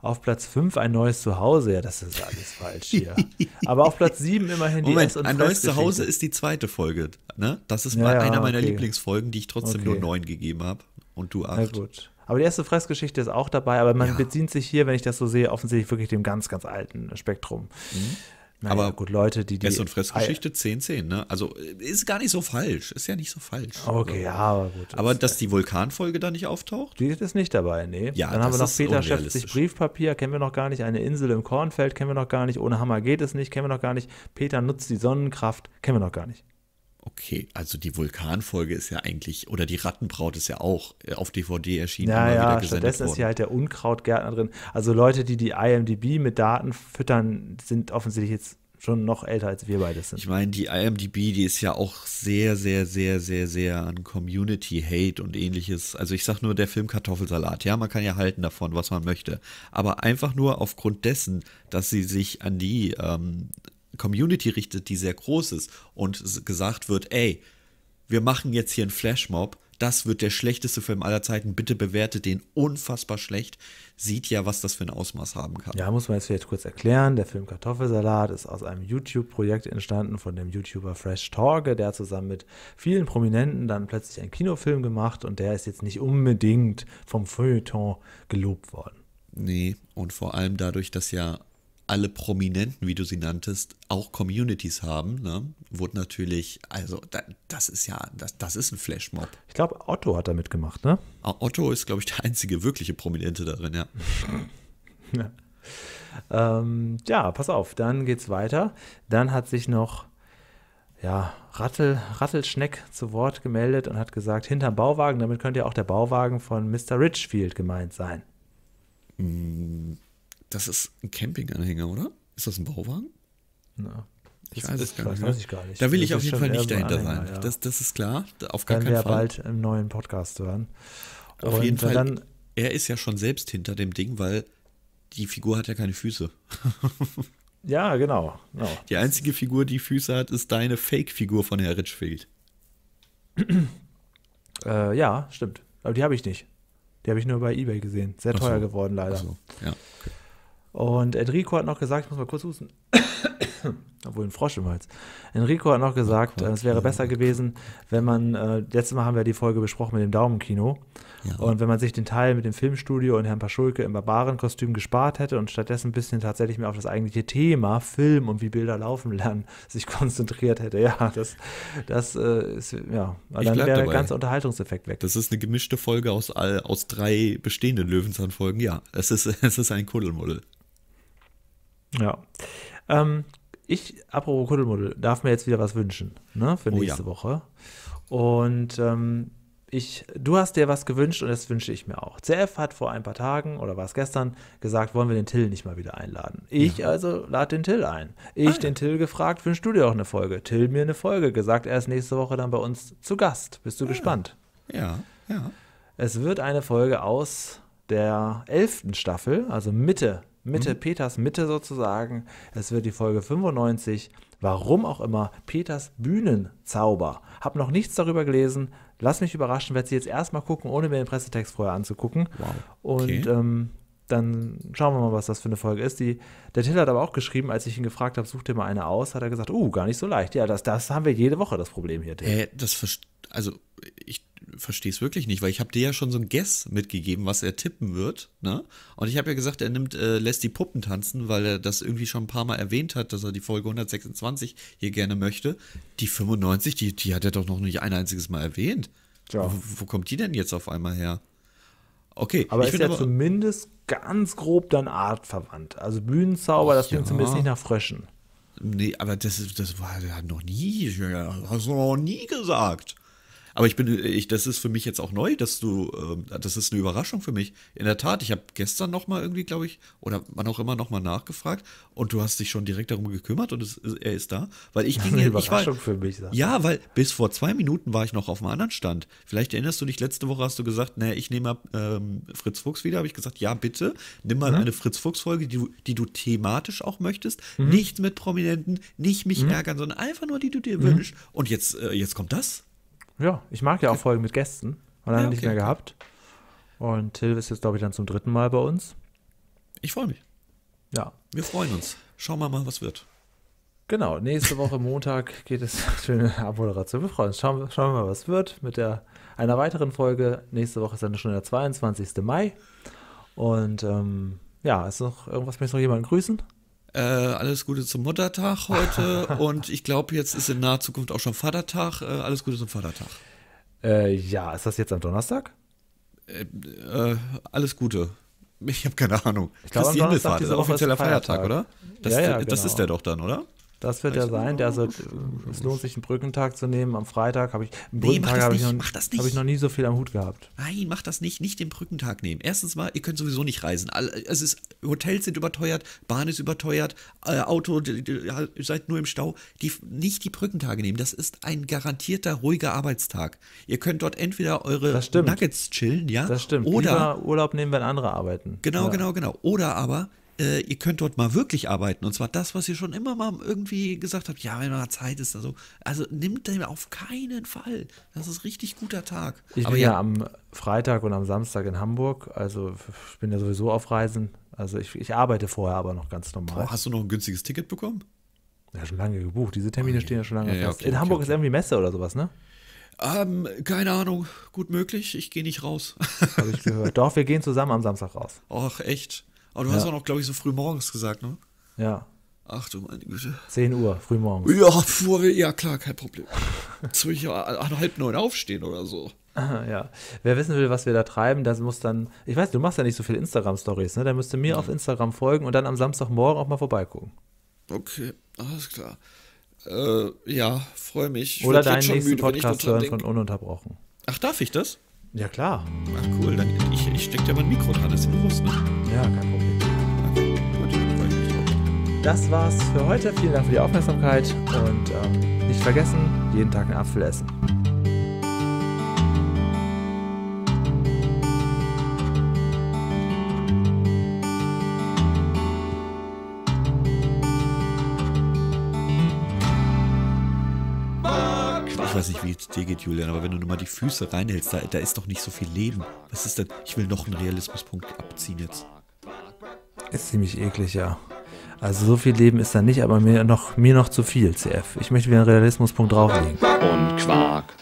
Auf Platz 5 ein neues Zuhause. Ja, das ist alles falsch hier. (laughs) Aber auf Platz 7 immerhin die Moment, und Ein neues Zuhause ist die zweite Folge. Ne? Das ist ja, mal einer meiner okay. Lieblingsfolgen, die ich trotzdem okay. nur 9 gegeben habe. Und du 8. Na gut. Aber die erste Fressgeschichte ist auch dabei, aber man bezieht sich hier, wenn ich das so sehe, offensichtlich wirklich dem ganz, ganz alten Spektrum. Mhm. Naja, aber gut, Leute, die die. Ess- und Fressgeschichte 10-10, ne? Also äh, ist gar nicht so falsch. Ist ja nicht so falsch. Okay, ja, aber gut. Aber dass die Vulkanfolge da nicht auftaucht? Die ist nicht dabei, nee. Ja, Dann haben wir noch Peter schafft sich Briefpapier, kennen wir noch gar nicht. Eine Insel im Kornfeld, kennen wir noch gar nicht. Ohne Hammer geht es nicht, kennen wir noch gar nicht. Peter nutzt die Sonnenkraft, kennen wir noch gar nicht. Okay, also die Vulkanfolge ist ja eigentlich, oder die Rattenbraut ist ja auch äh, auf DVD erschienen. ja, stattdessen worden. ist hier halt der Unkrautgärtner drin. Also Leute, die die IMDb mit Daten füttern, sind offensichtlich jetzt schon noch älter als wir beide sind. Ich meine, die IMDb, die ist ja auch sehr, sehr, sehr, sehr, sehr an Community-Hate und ähnliches. Also ich sage nur der Film Kartoffelsalat. Ja, man kann ja halten davon, was man möchte. Aber einfach nur aufgrund dessen, dass sie sich an die ähm, Community richtet, die sehr groß ist und gesagt wird, ey, wir machen jetzt hier einen Flashmob, das wird der schlechteste Film aller Zeiten, bitte bewertet den unfassbar schlecht, sieht ja, was das für ein Ausmaß haben kann. Ja, muss man jetzt vielleicht kurz erklären, der Film Kartoffelsalat ist aus einem YouTube-Projekt entstanden von dem YouTuber Fresh Torge, der zusammen mit vielen Prominenten dann plötzlich einen Kinofilm gemacht und der ist jetzt nicht unbedingt vom Feuilleton gelobt worden. Nee, und vor allem dadurch, dass ja alle Prominenten, wie du sie nanntest, auch Communities haben, ne? wurde natürlich, also da, das ist ja, das, das ist ein Flashmob. Ich glaube, Otto hat da mitgemacht, ne? Ah, Otto ist, glaube ich, der einzige wirkliche Prominente darin, ja. (laughs) ja. Ähm, ja, pass auf, dann geht's weiter. Dann hat sich noch ja, Rattel, Rattelschneck zu Wort gemeldet und hat gesagt, hinterm Bauwagen, damit könnte ja auch der Bauwagen von Mr. Richfield gemeint sein. Mm, das ist ein Campinganhänger, oder? Ist das ein Bauwagen? Na, ich weiß es gar, nicht, ne? weiß gar nicht. Da will das ich auf jeden Fall nicht dahinter sein. Ja. Das, das ist klar. Auf gar Werden keinen wir Fall. bald im neuen Podcast hören. Auf jeden Fall. Dann, er ist ja schon selbst hinter dem Ding, weil die Figur hat ja keine Füße. (laughs) ja, genau, genau. Die einzige Figur, die Füße hat, ist deine Fake-Figur von Herr Richfield. (clears throat) äh, ja, stimmt. Aber die habe ich nicht. Die habe ich nur bei eBay gesehen. Sehr Ach teuer so. geworden, leider. Ach so. Ja, okay. Und Enrico hat noch gesagt, ich muss mal kurz husten, (coughs) obwohl ein Frosch im Hals. Enrico hat noch gesagt, oh es wäre besser gewesen, wenn man, äh, letztes Mal haben wir die Folge besprochen mit dem Daumenkino. Ja. Und wenn man sich den Teil mit dem Filmstudio und Herrn Paschulke im Barbarenkostüm gespart hätte und stattdessen ein bisschen tatsächlich mehr auf das eigentliche Thema, Film und wie Bilder laufen lernen, (laughs) sich konzentriert hätte. Ja, das, das äh, ist, ja, Weil dann wäre der ganze Unterhaltungseffekt weg. Das ist eine gemischte Folge aus, aus drei bestehenden Löwenzahnfolgen. Ja, es ist, (laughs) es ist ein Kuddelmuddel. Ja. Ähm, ich, apropos Kuddelmuddel, darf mir jetzt wieder was wünschen, ne, für oh nächste ja. Woche. Und ähm, ich, du hast dir was gewünscht und das wünsche ich mir auch. CF hat vor ein paar Tagen oder war es gestern gesagt, wollen wir den Till nicht mal wieder einladen. Ich ja. also lade den Till ein. Ich ah, ja. den Till gefragt, wünschst du dir auch eine Folge? Till mir eine Folge gesagt, er ist nächste Woche dann bei uns zu Gast. Bist du ah ja. gespannt? Ja, ja. Es wird eine Folge aus der elften Staffel, also Mitte Mitte, hm. Peters Mitte sozusagen. Es wird die Folge 95. Warum auch immer, Peters Bühnenzauber. Hab noch nichts darüber gelesen. Lass mich überraschen, werde sie jetzt erstmal gucken, ohne mir den Pressetext vorher anzugucken. Wow. Okay. Und ähm, dann schauen wir mal, was das für eine Folge ist. Die, der Till hat aber auch geschrieben, als ich ihn gefragt habe, such dir mal eine aus, hat er gesagt, oh, uh, gar nicht so leicht. Ja, das, das haben wir jede Woche, das Problem hier, Till. Äh, das, also ich verstehe es wirklich nicht, weil ich habe dir ja schon so ein Guess mitgegeben, was er tippen wird. Ne? Und ich habe ja gesagt, er nimmt, äh, lässt die Puppen tanzen, weil er das irgendwie schon ein paar Mal erwähnt hat, dass er die Folge 126 hier gerne möchte. Die 95, die, die hat er doch noch nicht ein einziges Mal erwähnt. Ja. Wo, wo, kommt die denn jetzt auf einmal her? Okay, aber ich ist ja aber, zumindest ganz grob dann artverwandt. Also Bühnenzauber, das ja. klingt zumindest nicht nach Fröschen. Nee, aber das, das war, ja noch nie, hast du noch nie gesagt. Aber ich bin, ich, das ist für mich jetzt auch neu, dass du, äh, das ist eine Überraschung für mich. In der Tat, ich habe gestern nochmal irgendwie, glaube ich, oder wann auch immer nochmal nachgefragt und du hast dich schon direkt darum gekümmert und es, er ist da. Weil ich das (laughs) ging eine Überraschung war, für mich. Sag. Ja, weil bis vor zwei Minuten war ich noch auf einem anderen Stand. Vielleicht erinnerst du dich, letzte Woche hast du gesagt, naja, ich nehme ähm, Fritz Fuchs wieder. Habe ich gesagt, ja, bitte, nimm mal mhm. eine Fritz Fuchs-Folge, die, die du thematisch auch möchtest. Mhm. Nichts mit Prominenten, nicht mich mhm. ärgern, sondern einfach nur, die du dir mhm. wünschst. Und jetzt, äh, jetzt kommt das. Ja, ich mag ja auch Folgen mit Gästen. Haben wir ja, okay, nicht mehr okay. gehabt. Und Till ist jetzt, glaube ich, dann zum dritten Mal bei uns. Ich freue mich. Ja. Wir freuen uns. Schauen wir mal, was wird. Genau, nächste Woche Montag geht es schöne (laughs) Abmoderation. Wir freuen uns. Schauen, schauen wir mal, was wird mit der, einer weiteren Folge. Nächste Woche ist dann schon der 22. Mai. Und ähm, ja, ist noch irgendwas? möchte du noch jemanden grüßen? äh, alles Gute zum Muttertag heute (laughs) und ich glaube, jetzt ist in naher Zukunft auch schon Vatertag. Äh, alles Gute zum Vatertag. Äh, ja, ist das jetzt am Donnerstag? Äh, äh, alles Gute. Ich habe keine Ahnung. Ich glaube, Christi Himmelfahrt ist offizieller Feiertag, Feiertag, oder? Das, ja, ja, genau. das ist der doch dann, oder? Das wird der sein. Der, also, es lohnt sich, einen Brückentag zu nehmen. Am Freitag habe ich. Am nee, Brückentag habe ich, hab ich noch nie so viel am Hut gehabt. Nein, mach das nicht. Nicht den Brückentag nehmen. Erstens mal, ihr könnt sowieso nicht reisen. Es ist, Hotels sind überteuert, Bahn ist überteuert, äh, Auto, ihr seid nur im Stau. Die, nicht die Brückentage nehmen. Das ist ein garantierter ruhiger Arbeitstag. Ihr könnt dort entweder eure Nuggets chillen, ja? Das stimmt. Oder Lieber Urlaub nehmen, wenn andere arbeiten. Genau, ja. genau, genau. Oder aber äh, ihr könnt dort mal wirklich arbeiten. Und zwar das, was ihr schon immer mal irgendwie gesagt habt, ja, wenn mal Zeit ist, also, also nimmt den auf keinen Fall. Das ist richtig guter Tag. Ich Aber bin ja, ja am Freitag und am Samstag in Hamburg, also ich bin ja sowieso auf Reisen. Also ich, ich arbeite vorher aber noch ganz normal. Boah, hast du noch ein günstiges Ticket bekommen? Ja, schon lange gebucht. Diese Termine okay. Oh stehen ja schon lange ja, fest. Okay, in okay, Hamburg ist irgendwie Messe oder sowas, ne? Ähm, keine Ahnung, gut möglich. Ich gehe nicht raus. Habe ich gehört. (laughs) Doch, wir gehen zusammen am Samstag raus. Ach, echt? Aber du ja. hast auch noch, glaube ich, so früh morgens gesagt, ne? Ja. Ach du meine Güte. 10 Uhr, früh morgens. Ja, fuhr, ja klar, kein Problem. Jetzt will ich ja halb neun aufstehen oder so. (laughs) Ja, wer wissen will, was wir da treiben, das muss dann, ich weiß, du machst ja nicht so viele Instagram-Stories, ne? Da müsste mir ja. Mhm. auf Instagram folgen und dann am Samstagmorgen auch mal vorbeigucken. Okay, alles klar. Äh, ja, freue mich. Ich Oder deinen nächsten müde, Podcast hören denk. von Ununterbrochen. Ach, darf ich das? Ja, klar. Na cool, dann ich, ich steck dir mein Mikro dran, das ist ja bewusst, ne? Ja, kein Problem. Okay, gut, das war's für heute. Vielen Dank für die Aufmerksamkeit und ähm, nicht vergessen, jeden Tag einen Apfel essen. ich weiß nicht, wie es dir geht, Julian, aber wenn du nur mal die Füße reinhältst, da, da ist doch nicht so viel Leben. Was ist denn? Ich will noch einen Realismuspunkt abziehen jetzt. Ist ziemlich eklig, ja. Also so viel Leben ist da nicht, aber mir noch, mir noch zu viel, CF. Ich möchte wieder einen Realismuspunkt drauflegen. Und Quark.